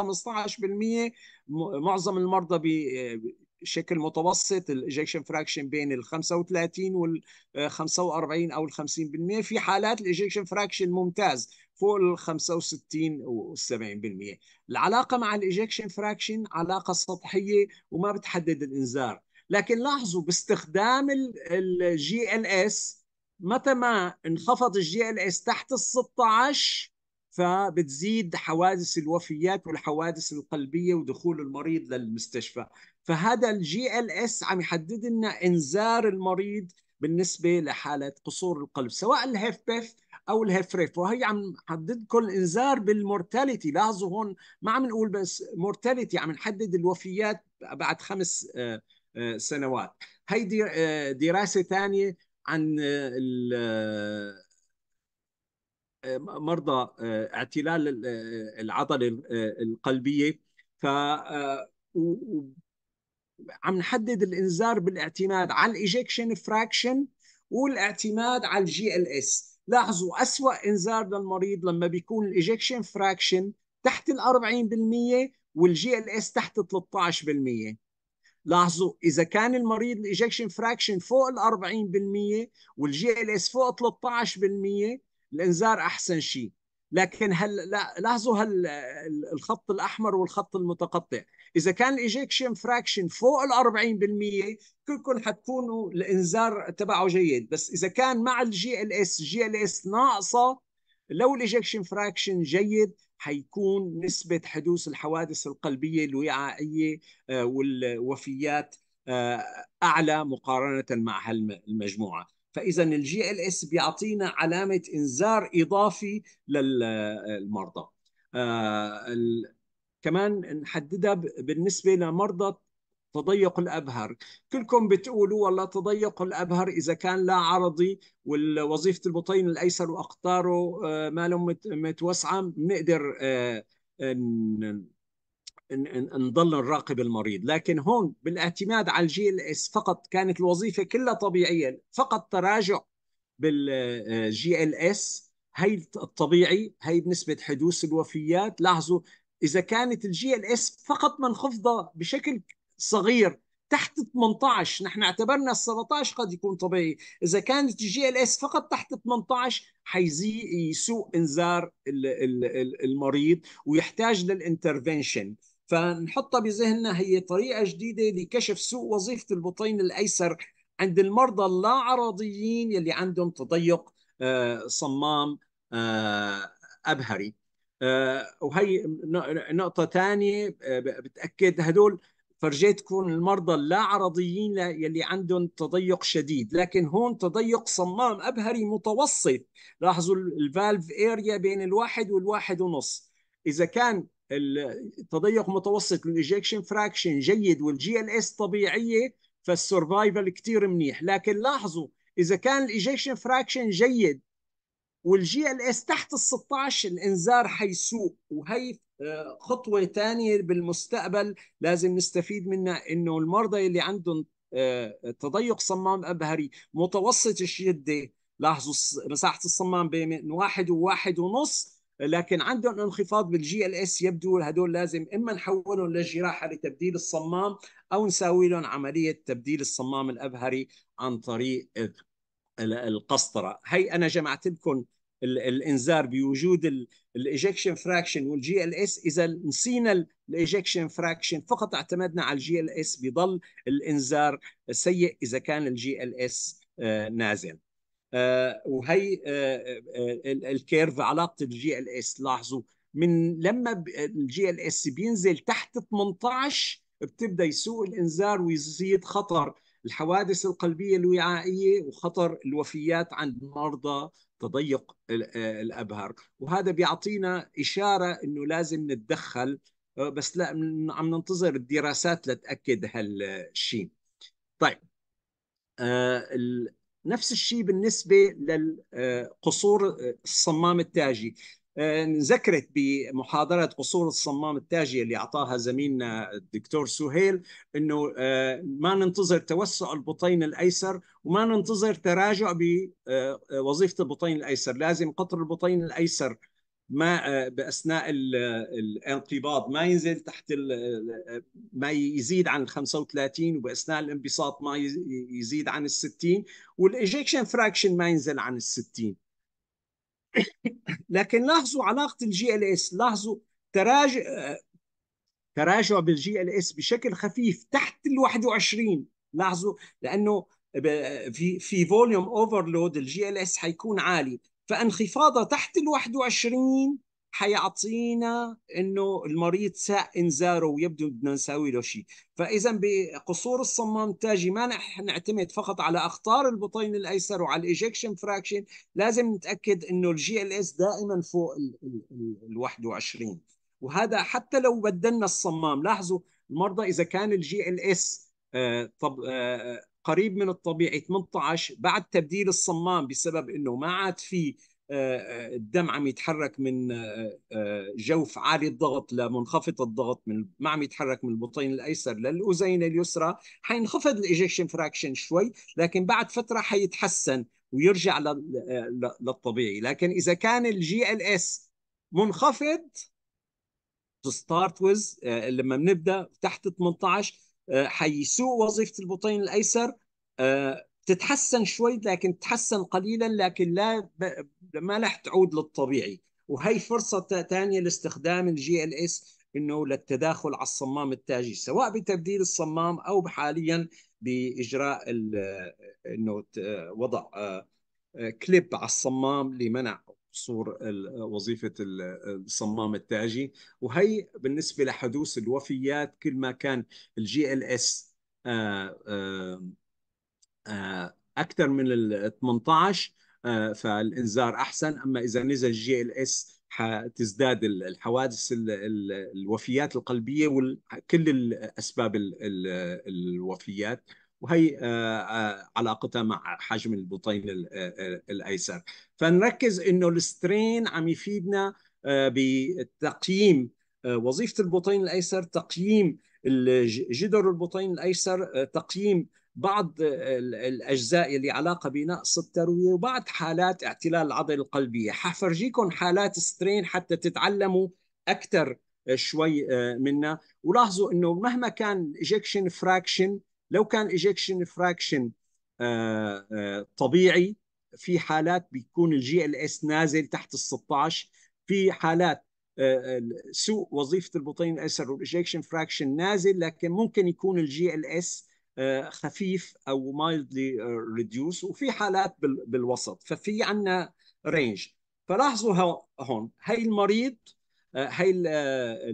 معظم المرضى آه، بشكل متوسط الايجكشن فراكشن بين ال 35 وال 45 آه، او ال 50% في حالات الايجكشن فراكشن ممتاز فوق ال 65 و 70% العلاقه مع الايجكشن فراكشن علاقه سطحيه وما بتحدد الانذار لكن لاحظوا باستخدام الجي ال اس متى ما انخفض الجي ال اس تحت ال 16 فبتزيد حوادث الوفيات والحوادث القلبيه ودخول المريض للمستشفى فهذا الجي ال اس عم يحدد لنا انذار المريض بالنسبه لحاله قصور القلب سواء الهيف بيف او الهيفريف وهي عم نحددكم انذار بالمورتاليتي لاحظوا هون ما عم نقول بس مورتاليتي عم نحدد الوفيات بعد خمس آه، آه، سنوات هي آه، دراسة ثانية عن آه، مرضى اعتلال العضلة القلبية ف عم نحدد الانذار بالاعتماد على الايجكشن فراكشن والاعتماد على الجي ال اس لاحظوا اسوا انذار للمريض لما بيكون الايجكشن فراكشن تحت ال 40% والجي ال اس تحت 13% لاحظوا اذا كان المريض الايجكشن فراكشن فوق ال 40% والجي ال اس فوق 13% الانذار احسن شيء لكن هل لا لاحظوا هل الخط الاحمر والخط المتقطع اذا كان الايجكشن فراكشن فوق ال 40% كلكم حتكونوا الانذار تبعه جيد بس اذا كان مع الجي ال اس جي ال اس ناقصه لو الايجكشن فراكشن جيد حيكون نسبة حدوث الحوادث القلبية الوعائية والوفيات آه، أعلى مقارنة مع هالمجموعة فإذا الجي ال اس بيعطينا علامة إنذار إضافي للمرضى آه، كمان نحددها بالنسبة لمرضى تضيق الابهر كلكم بتقولوا والله تضيق الابهر اذا كان لا عرضي والوظيفه البطين الايسر واقطاره آه، ما لهم متوسعه بنقدر آه، نضل نراقب المريض لكن هون بالاعتماد على الجي ال اس فقط كانت الوظيفه كلها طبيعيه فقط تراجع بالجي آه، ال اس هي الطبيعي هي بنسبه حدوث الوفيات لاحظوا اذا كانت الجي ال اس فقط منخفضه بشكل صغير تحت 18 نحن اعتبرنا ال 17 قد يكون طبيعي اذا كانت الجي ال اس فقط تحت 18 يسوء انذار المريض ويحتاج للانترفنشن فنحطها بذهننا هي طريقه جديده لكشف سوء وظيفه البطين الايسر عند المرضى اللا عرضيين يلي عندهم تضيق آه، صمام آه، ابهري آه، وهي نقطه ثانيه بتاكد هدول فرجيتكم تكون المرضى اللا عرضيين يلي عندهم تضيق شديد لكن هون تضيق صمام أبهري متوسط لاحظوا الفالف اريا بين الواحد والواحد ونص إذا كان التضيق متوسط والايجكشن فراكشن جيد والجي ال اس طبيعيه فالسرفايفل كثير منيح لكن لاحظوا اذا كان الايجكشن فراكشن جيد والجي ال اس تحت ال 16 الانذار حيسوء وهي خطوه ثانيه بالمستقبل لازم نستفيد منها انه المرضى اللي عندهم آه، تضيق صمام ابهري متوسط الشده لاحظوا مساحه الصمام بين واحد وواحد ونص لكن عندهم انخفاض بالجي ال اس يبدو هدول لازم اما نحولهم لجراحه لتبديل الصمام او نساوي لهم عمليه تبديل الصمام الابهري عن طريق القسطره هي انا جمعت لكم الانذار بوجود الايجكشن فراكشن والجي ال اس اذا نسينا الايجكشن فراكشن فقط اعتمدنا على الجي ال اس بيضل الانذار سيء اذا كان الجي ال اس آه، نازل آه، وهي آه، الكيرف علاقه الجي ال اس لاحظوا من لما الجي ال اس بينزل تحت 18 بتبدا يسوء الانذار ويزيد خطر الحوادث القلبيه الوعائيه وخطر الوفيات عند المرضى تضيق آه، الابهر وهذا بيعطينا اشاره انه لازم نتدخل آه، بس لا عم ننتظر الدراسات لتاكد هالشيء آه، طيب نفس الشيء بالنسبه للقصور الصمام التاجي ذكرت بمحاضرة قصور الصمام التاجي اللي أعطاها زميلنا الدكتور سهيل أنه آه، ما ننتظر توسع البطين الأيسر وما ننتظر تراجع بوظيفة آه، البطين الأيسر لازم قطر البطين الأيسر ما آه، باثناء الانقباض ما ينزل تحت ما يزيد عن 35 وباثناء الانبساط ما يزيد عن ال 60 والإيجيكشن فراكشن ما ينزل عن ال 60 لكن لاحظوا علاقه الجي ال اس لاحظوا تراجع تراجع بالجي ال اس بشكل خفيف تحت ال 21 لاحظوا لانه في في فوليوم اوفرلود الجي ال اس حيكون عالي فانخفاضه تحت ال 21 حيعطينا انه المريض ساء انذاره ويبدو بدنا نساوي له شيء، فاذا بقصور الصمام التاجي ما نعتمد فقط على اخطار البطين الايسر وعلى الايجكشن فراكشن، لازم نتاكد انه الجي ال اس دائما فوق ال, 21 وهذا حتى لو بدلنا الصمام، لاحظوا المرضى اذا كان الجي ال اس آه، طب آه، قريب من الطبيعي 18 بعد تبديل الصمام بسبب انه ما عاد في الدم عم يتحرك من آه، آه، جوف عالي الضغط لمنخفض الضغط من ما عم يتحرك من البطين الايسر للاذين اليسرى حينخفض الايجكشن فراكشن شوي لكن بعد فتره حيتحسن ويرجع للطبيعي لكن اذا كان الجي ال اس منخفض تو ستارت ويز لما بنبدا تحت 18 آه، حيسوء وظيفه البطين الايسر تتحسن شوي لكن تتحسن قليلا لكن لا ما راح تعود للطبيعي وهي فرصه ثانيه لاستخدام الجي ال اس انه للتداخل على الصمام التاجي سواء بتبديل الصمام او حاليا باجراء انه وضع كليب آه، آه، على الصمام لمنع قصور وظيفه الصمام التاجي وهي بالنسبه لحدوث الوفيات كل ما كان الجي ال اس آه، آه، اكثر من ال 18 آه، فالانذار احسن اما اذا نزل جي ال اس حتزداد الحوادث الوفيات القلبيه وكل الاسباب الوفيات وهي آه، علاقتها مع حجم البطين الايسر فنركز انه السترين عم يفيدنا بتقييم وظيفه البطين الايسر تقييم جدر البطين الايسر تقييم بعض الاجزاء اللي علاقه بنقص الترويه وبعض حالات اعتلال العضله القلبيه حفرجيكم حالات سترين حتى تتعلموا اكثر شوي آه، منا ولاحظوا انه مهما كان ايجكشن فراكشن لو كان ايجكشن آه، فراكشن آه، طبيعي في حالات بيكون الجي ال اس نازل تحت ال 16 في حالات سوء وظيفه البطين الايسر والايجكشن فراكشن نازل لكن ممكن يكون الجي ال اس خفيف او مايلدلي آه، ريديوس وفي حالات بالوسط ففي عندنا رينج فلاحظوا هون هي المريض هي آه،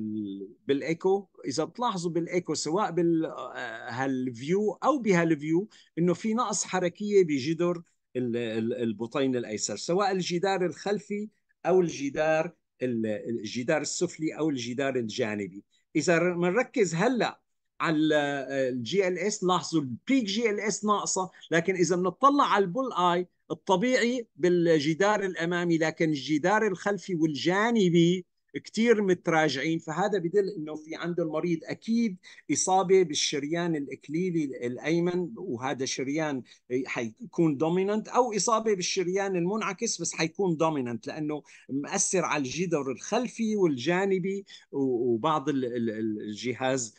بالايكو اذا بتلاحظوا بالايكو سواء بهالفيو آه، او بهالفيو انه في نقص حركيه بجدر البطين الايسر سواء الجدار الخلفي او الجدار الجدار السفلي او الجدار الجانبي اذا بنركز هلا على آه، الجي ال اس لاحظوا البيك جي ال اس ناقصه لكن اذا بنطلع على البول اي الطبيعي بالجدار الامامي لكن الجدار الخلفي والجانبي كثير متراجعين فهذا بدل انه في عنده المريض اكيد اصابه بالشريان الاكليلي الايمن وهذا شريان حيكون دوميننت او اصابه بالشريان المنعكس بس حيكون دوميننت لانه مأثر على الجدر الخلفي والجانبي وبعض الجهاز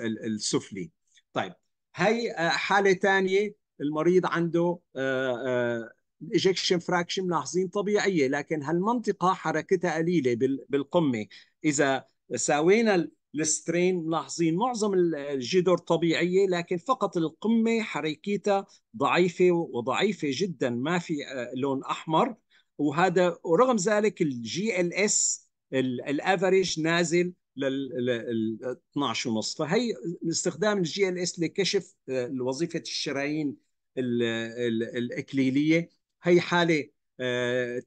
السفلي طيب هي آه، حاله ثانيه المريض عنده آه، آه، الايجكشن فراكشن ملاحظين طبيعيه لكن هالمنطقه حركتها قليله بالقمه اذا ساوينا السترين ملاحظين معظم الجدر طبيعيه لكن فقط القمه حركيتها ضعيفه وضعيفه جدا ما في آه، لون احمر وهذا ورغم ذلك الجي ال اس الافريج نازل لل 12 ونص فهي استخدام الجي ال اس لكشف آه، وظيفه الشرايين الاكليليه هي حالة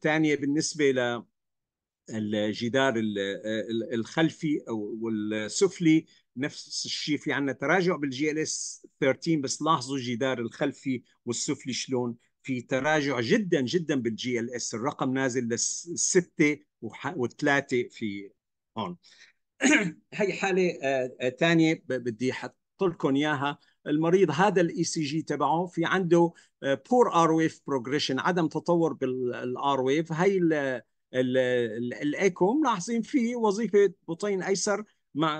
ثانية آه، بالنسبة ل الجدار الخلفي او والسفلي نفس الشيء في عندنا تراجع بالجي ال اس 13 بس لاحظوا الجدار الخلفي والسفلي شلون في تراجع جدا جدا بالجي ال اس الرقم نازل للستة وثلاثة في هون [CLEARS THROAT] هي حالة ثانية آه، آه، بدي احط لكم اياها المريض هذا الاي سي e جي تبعه في عنده بور ار ويف بروجريشن عدم تطور بالار ويف هي الايكو ملاحظين في وظيفه بطين ايسر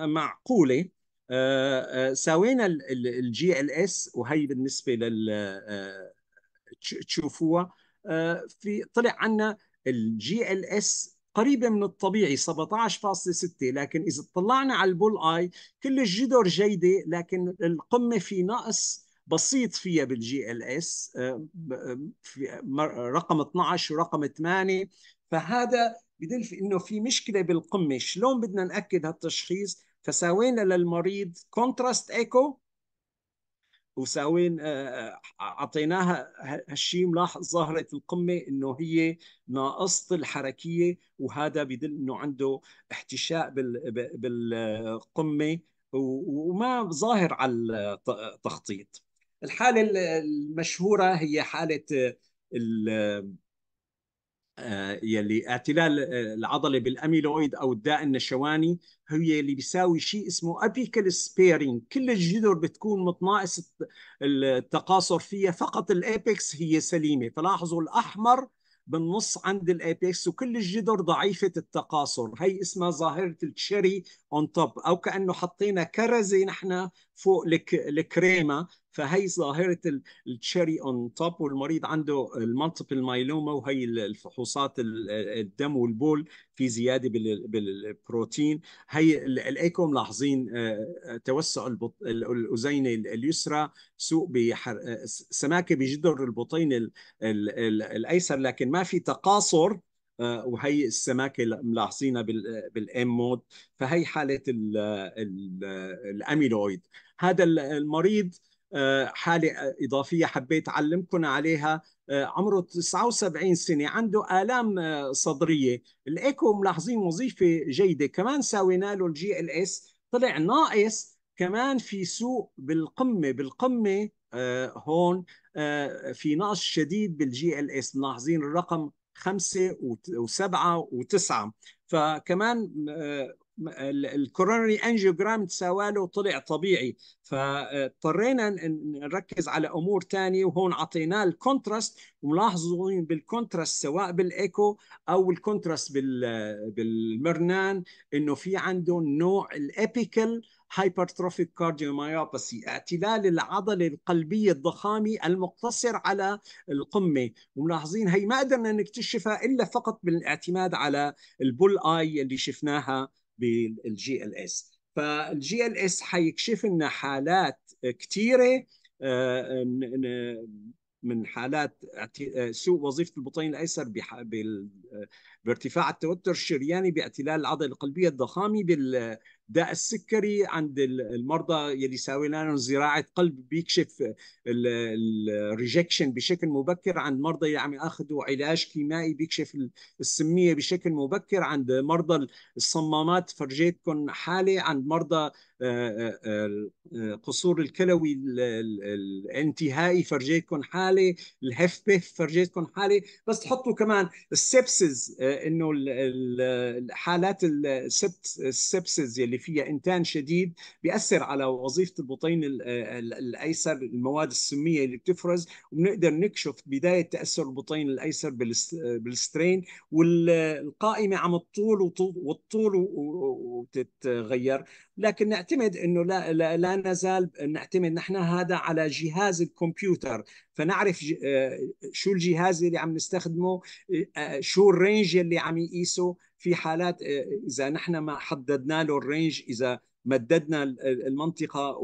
معقوله آه, آه, سوينا الجي ال اس وهي بالنسبه لل آه, تشوفوها في طلع عنا الجي ال اس قريبة من الطبيعي 17.6 لكن إذا اطلعنا على البول آي كل الجدر جيدة لكن القمة في نقص بسيط فيها بالجي ال اس آه، آه، رقم 12 ورقم 8 فهذا بدل في انه في مشكله بالقمه شلون بدنا ناكد هالتشخيص فساوينا للمريض كونتراست ايكو وساوين آه، آه، اعطيناها هالشيء ملاحظ ظاهره القمه انه هي ناقصه الحركيه وهذا بدل انه عنده احتشاء بالقمه وما ظاهر على التخطيط الحاله المشهوره هي حاله آه، يلي اعتلال آه، العضله بالاميلويد او الداء النشواني هي اللي بيساوي شيء اسمه ابيكال سبيرنج كل الجذور بتكون متناقص التقاصر فيها فقط الابيكس هي سليمه فلاحظوا الاحمر بالنص عند الابيكس وكل الجذور ضعيفه التقاصر هي اسمها ظاهره التشيري اون توب او كانه حطينا كرزه نحن فوق الكريمه فهي ظاهره التشيري اون توب والمريض عنده المالتيبل مايلوما وهي الفحوصات الدم والبول في زياده بالبروتين هي الايكو ملاحظين آه، آه، توسع الاذينه اليسرى سوء آه، سماكه بجدر البطين الايسر لكن ما في تقاصر وهي السماكه ملاحظينها بالام مود فهي حاله الاميلويد هذا المريض آه، حالة إضافية حبيت أعلمكم عليها آه، عمره 79 سنة عنده آلام آه، صدرية الإيكو ملاحظين وظيفة جيدة كمان ساوينا له الجي ال اس طلع ناقص كمان في سوء بالقمة بالقمة هون في نقص شديد بالجي ال اس ملاحظين الرقم خمسة وسبعة وتسعة فكمان الكورونري انجيوجرام تساواله وطلع طبيعي فاضطرينا نركز على امور ثانيه وهون عطيناه الكونتراست وملاحظين بالكونتراست سواء بالايكو او الكونتراست بالمرنان انه في عنده نوع الابيكال هايبرتروفيك كارديوميوباثي اعتلال العضلة القلبية الضخامة المقتصر على القمة وملاحظين هي ما قدرنا نكتشفها إلا فقط بالاعتماد على البول آي اللي شفناها بالجي ال اس فالجي ال اس حيكشف لنا حالات كثيره آه، آه، آه، من حالات سوء وظيفه البطين الايسر بارتفاع التوتر الشرياني باعتلال العضله القلبيه الضخامه داء السكري عند المرضى يلي ساوي لهم زراعه قلب بيكشف الريجكشن بشكل مبكر عند مرضى اللي يعني عم ياخذوا علاج كيمائي بيكشف السميه بشكل مبكر عند مرضى الصمامات فرجيتكم حاله عند مرضى القصور الكلوي الانتهائي فرجيتكم حاله الهف بيف فرجيتكم حاله بس تحطوا كمان السبسز آه، انه الحالات السبسز اللي فيها انتان شديد بياثر على وظيفه البطين الايسر المواد السميه اللي بتفرز وبنقدر نكشف بدايه تاثر البطين الايسر بالسترين والقائمه عم تطول وتطول وتتغير لكن نعتمد انه لا, لا, لا نزال نعتمد نحن هذا على جهاز الكمبيوتر فنعرف آه، شو الجهاز اللي عم نستخدمه آه، آه، شو الرينج اللي عم يقيسه في حالات اذا نحن ما حددنا له الرينج اذا مددنا المنطقة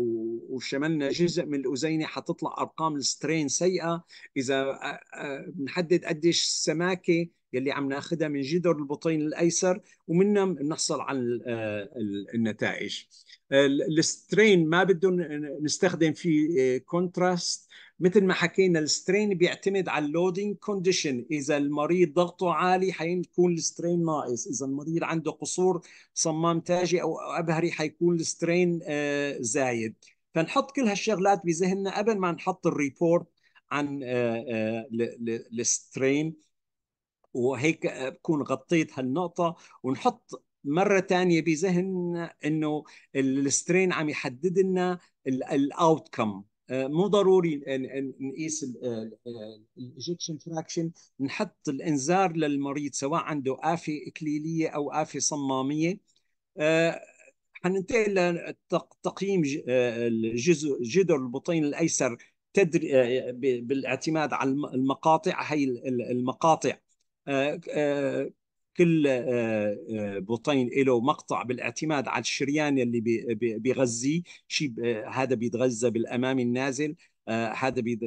وشملنا جزء من الأزينة حتطلع أرقام السترين سيئة إذا بنحدد قديش السماكة يلي عم ناخذها من جدر البطين الايسر ومنها بنحصل على آه، النتائج آه، السترين ما بده نستخدم فيه كونتراست آه، مثل ما حكينا السترين بيعتمد على اللودينج كونديشن اذا المريض ضغطه عالي حيكون السترين ناقص اذا المريض عنده قصور صمام تاجي او ابهري حيكون السترين زايد فنحط كل هالشغلات بذهننا قبل ما نحط الريبورت عن السترين وهيك بكون غطيت هالنقطة ونحط مرة تانية بذهننا انه السترين عم يحدد لنا الاوتكم آه، مو ضروري نقيس الايجكشن فراكشن نحط الانذار للمريض سواء عنده آفة إكليلية أو آفة صمامية آه، حننتقل لتقييم آه، جدر البطين الأيسر تدري بالاعتماد على المقاطع هي المقاطع آه، آه، كل آه، بوطين له مقطع بالاعتماد على الشريان اللي بيغذي شيء هذا بيتغذى بالامامي النازل هذا بيد...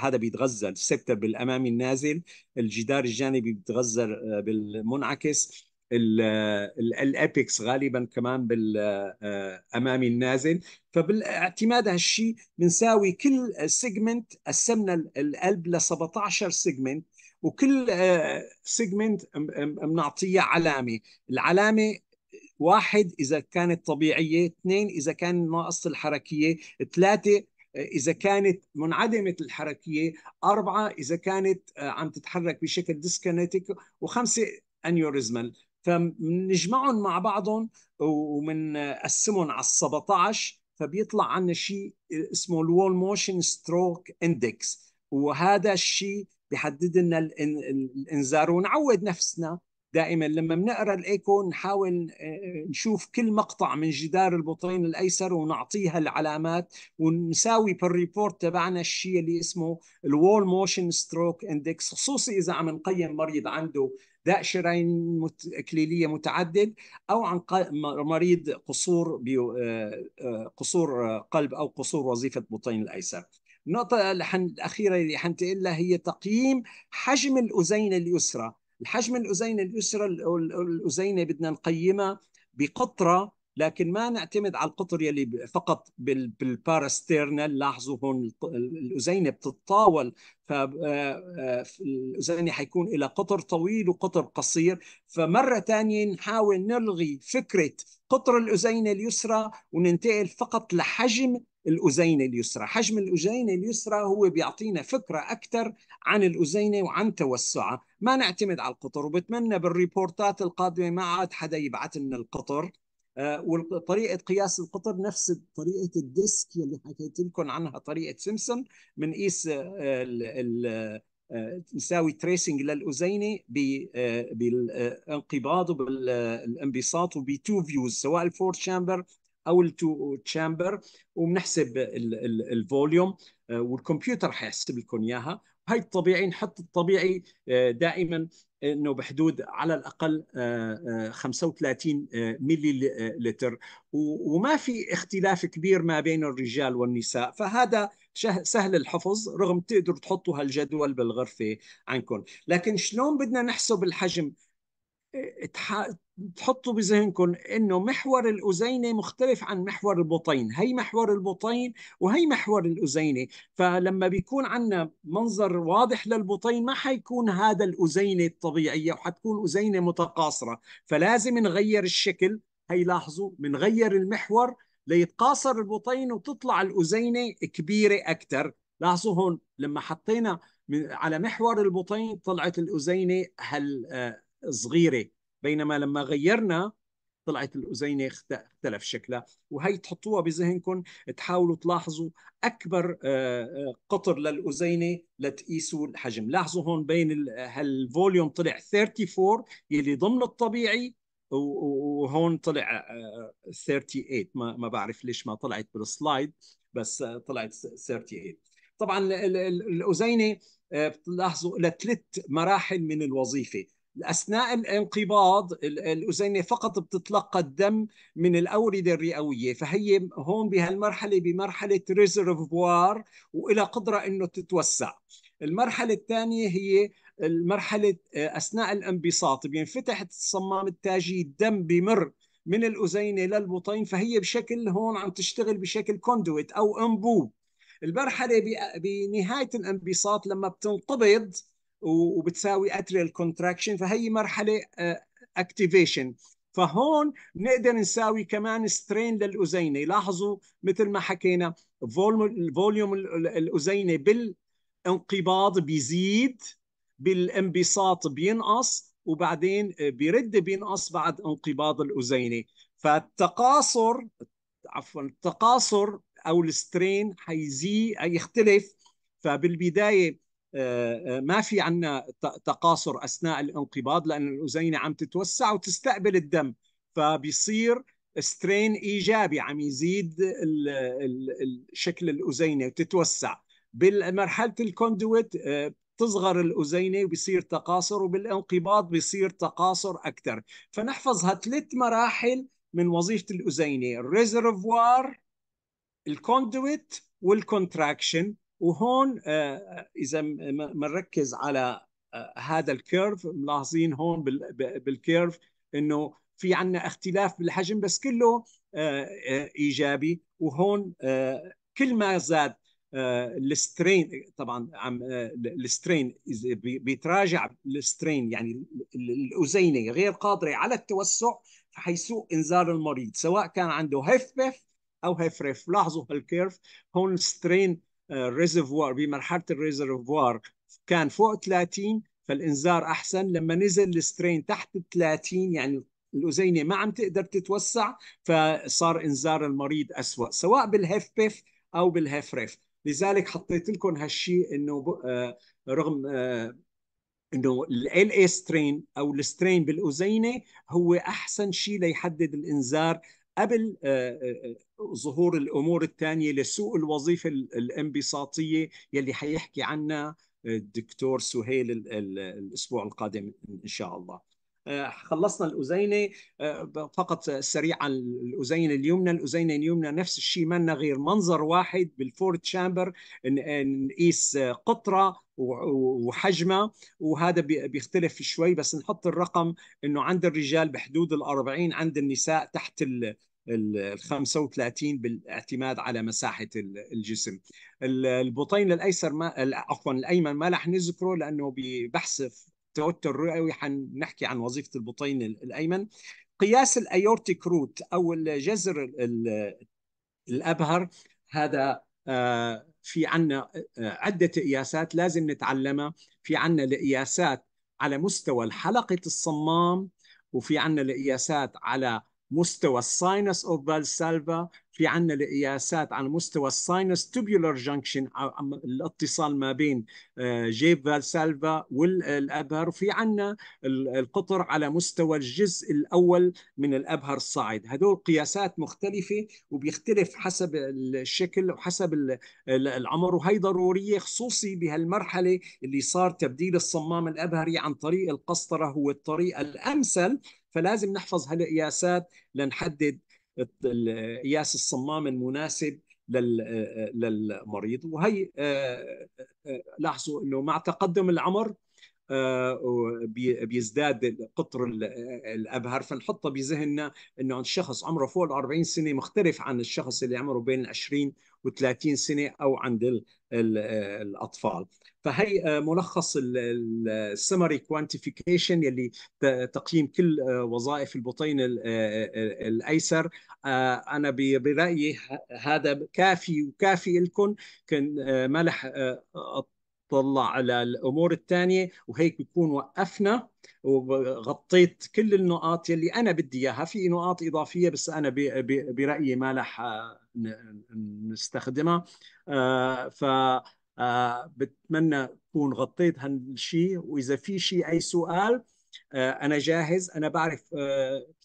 هذا بيتغذى السكتر بالامامي النازل الجدار الجانبي بيتغذى بالمنعكس الابيكس غالبا كمان بالامامي آه، النازل فبالاعتماد هالشيء بنساوي كل سيجمنت قسمنا القلب ل 17 سيجمنت وكل سيجمنت آه، بنعطيه علامه العلامه واحد اذا كانت طبيعيه اثنين اذا كان ناقص الحركيه ثلاثه آه، إذا كانت منعدمة الحركية أربعة إذا كانت عم تتحرك بشكل ديسكنتيك وخمسة انيوريزمال فبنجمعهم مع بعضهم ومنقسمهم على ال 17 فبيطلع عنا شيء اسمه الوول موشن ستروك اندكس وهذا الشيء بيحدد لنا الانذار ونعود نفسنا دائما لما بنقرا الايكو نحاول آه، نشوف كل مقطع من جدار البطين الايسر ونعطيها العلامات ونساوي بالريبورت تبعنا الشيء اللي اسمه الوول موشن ستروك اندكس خصوصي اذا عم نقيم مريض عنده شرايين اكليليه متعدد او عن مريض قصور آه، آه، قصور قلب او قصور وظيفه بطين الايسر النقطة الأخيرة اللي حنتقل لها هي تقييم حجم الاذين اليسرى الحجم الاذين اليسرى الأذينة بدنا نقيمها بقطرة لكن ما نعتمد على القطر يلي فقط بالباراستيرنال لاحظوا هون الاذينه بتتطاول فالازينه آه، آه، حيكون إلى قطر طويل وقطر قصير فمره ثانيه نحاول نلغي فكره قطر الاذينه اليسرى وننتقل فقط لحجم الأذينة اليسرى حجم الأذينة اليسرى هو بيعطينا فكرة أكثر عن الأذينة وعن توسعها ما نعتمد على القطر وبتمنى بالريبورتات القادمة ما عاد حدا يبعث لنا القطر آه، وطريقه قياس القطر نفس طريقه الديسك اللي حكيت لكم عنها طريقه سيمسون بنقيس آه، آه، نساوي تريسنج للأزيني بالانقباض وبالانبساط وبتو فيوز سواء الفور شامبر او التو تشامبر وبنحسب الفوليوم والكمبيوتر حيحسب لكم اياها هاي الطبيعي نحط آه، الطبيعي دائما انه بحدود على الاقل 35 آه، آه، ملي لتر وما في اختلاف كبير ما بين الرجال والنساء فهذا سهل الحفظ رغم تقدروا تحطوا هالجدول بالغرفه عنكم لكن شلون بدنا نحسب الحجم تحطوا بذهنكم انه محور الاذينه مختلف عن محور البطين، هي محور البطين وهي محور الاذينه، فلما بيكون عندنا منظر واضح للبطين ما حيكون هذا الاذينه الطبيعيه وحتكون اذينه متقاصره، فلازم نغير الشكل، هي لاحظوا بنغير المحور ليتقاصر البطين وتطلع الاذينه كبيره اكثر، لاحظوا هون لما حطينا على محور البطين طلعت الاذينه هل آه، صغيره بينما لما غيرنا طلعت الأزينة اختلف شكلها وهي تحطوها بذهنكم تحاولوا تلاحظوا أكبر آه، آه، قطر للأزينة لتقيسوا الحجم لاحظوا هون بين هالفوليوم طلع 34 يلي ضمن الطبيعي وهون طلع 38 آه، ما بعرف ليش ما طلعت بالسلايد بس طلعت 38 طبعا الأزينة بتلاحظوا لثلاث مراحل من الوظيفة اثناء الانقباض الاذينه فقط بتتلقى الدم من الاورده الرئويه فهي هون بهالمرحله بمرحله ريزرفوار والى قدره انه تتوسع المرحله الثانيه هي المرحله اثناء الانبساط بينفتح الصمام التاجي الدم بمر من الاذينه للبطين فهي بشكل هون عم تشتغل بشكل كوندويت او انبوب المرحله بنهايه الانبساط لما بتنقبض وبتساوي اتريال كونتراكشن فهي مرحله اكتيفيشن آه، فهون نقدر نساوي كمان سترين للاذينه لاحظوا مثل ما حكينا فوليوم الاذينه بالانقباض بيزيد بالانبساط بينقص وبعدين آه، بيرد بينقص بعد انقباض الاذينه فالتقاصر عفوا التقاصر او السترين حيزي يختلف فبالبدايه آه، آه، ما في عنا تقاصر أثناء الانقباض لأن الأذينة عم تتوسع وتستقبل الدم فبيصير سترين إيجابي عم يزيد شكل الأذينة وتتوسع بالمرحلة الكوندويت آه، بتصغر الأذينة وبيصير تقاصر وبالانقباض بيصير تقاصر أكثر فنحفظ هالثلاث مراحل من وظيفة الأذينة الريزرفوار الكوندويت والكونتراكشن وهون آه، آه، اذا بنركز على آه، هذا الكيرف ملاحظين هون بالكيرف انه في عندنا اختلاف بالحجم بس كله ايجابي وهون كل ما زاد السترين طبعا عم السترين بيتراجع السترين يعني الاذينه غير قادره على التوسع فحيسوء انزال المريض سواء كان عنده بيف او هفرف لاحظوا هالكيرف هون سترين الريزرفوار بمرحله الريزرفوار كان فوق 30 فالانذار احسن لما نزل السترين تحت ال 30 يعني الاذينه ما عم تقدر تتوسع فصار انذار المريض اسوا سواء بالهيف بيف او بالهيف ريف لذلك حطيت لكم هالشيء انه آه، رغم آه، انه ال اي سترين او السترين بالاذينه هو احسن شيء ليحدد الانذار قبل آه، آه، آه، ظهور الامور الثانيه لسوء الوظيفه الانبساطيه يلي حيحكي عنها الدكتور سهيل الاسبوع القادم ان شاء الله خلصنا الأزينة فقط سريعا الأزينة اليمنى الأزينة اليمنى نفس الشيء منا غير منظر واحد بالفور تشامبر نقيس قطرة وحجمها وهذا بيختلف شوي بس نحط الرقم انه عند الرجال بحدود ال 40 عند النساء تحت ال ال 35 بالاعتماد على مساحه الجسم البطين الايسر ما عفوا الايمن ما رح نذكره لانه ببحث توتر رئوي حنحكي عن وظيفه البطين الايمن قياس الايورتيك روت او الجزر الابهر هذا آه، في عنا آه، عدة قياسات لازم نتعلمها في عنا القياسات على مستوى الحلقة الصمام وفي عنا القياسات على مستوى الساينس اوف فالسالفا في عندنا القياسات على مستوى الساينس توبولار جنكشن الاتصال ما بين آه، جيب فالسالفا والابهر وفي عندنا القطر على مستوى الجزء الاول من الابهر الصاعد هدول قياسات مختلفه وبيختلف حسب الشكل وحسب العمر وهي ضروريه خصوصي بهالمرحله اللي صار تبديل الصمام الابهري عن طريق القسطره هو الطريقه الامثل فلازم نحفظ هالقياسات لنحدد قياس الصمام المناسب آه، آه، للمريض وهي آه، لاحظوا انه مع تقدم العمر آه، بيزداد قطر الابهر فنحطه بذهننا انه الشخص عمره فوق ال 40 سنه مختلف عن الشخص اللي عمره بين 20 و30 سنه او عند الاطفال فهي آه، ملخص السمري كوانتيفيكيشن يلي تقييم كل آه، وظائف البطين الايسر انا برايي هذا كافي وكافي لكم كان ملح طلع على الامور الثانيه وهيك بكون وقفنا وغطيت كل النقاط يلي انا بدي اياها في نقاط اضافيه بس انا برايي ما رح آه، نستخدمها آه، ف آه، بتمنى اكون غطيت هالشيء واذا في شيء اي سؤال انا جاهز انا بعرف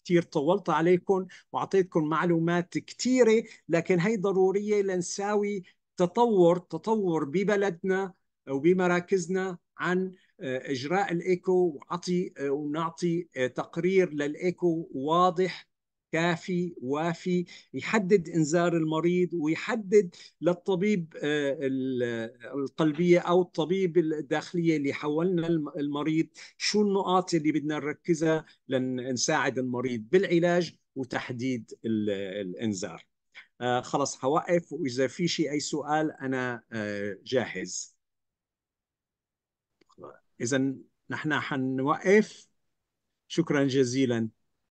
كثير طولت عليكم واعطيتكم معلومات كثيره لكن هي ضروريه لنساوي تطور تطور ببلدنا وبمراكزنا عن آه، اجراء الايكو وعطي آه، ونعطي آه، تقرير للايكو واضح كافي وافي يحدد انذار المريض ويحدد للطبيب القلبيه او الطبيب الداخليه اللي حولنا المريض شو النقاط اللي بدنا نركزها لنساعد المريض بالعلاج وتحديد الانذار خلص حوقف واذا في شيء اي سؤال انا جاهز إذا نحن حنوقف شكرا جزيلا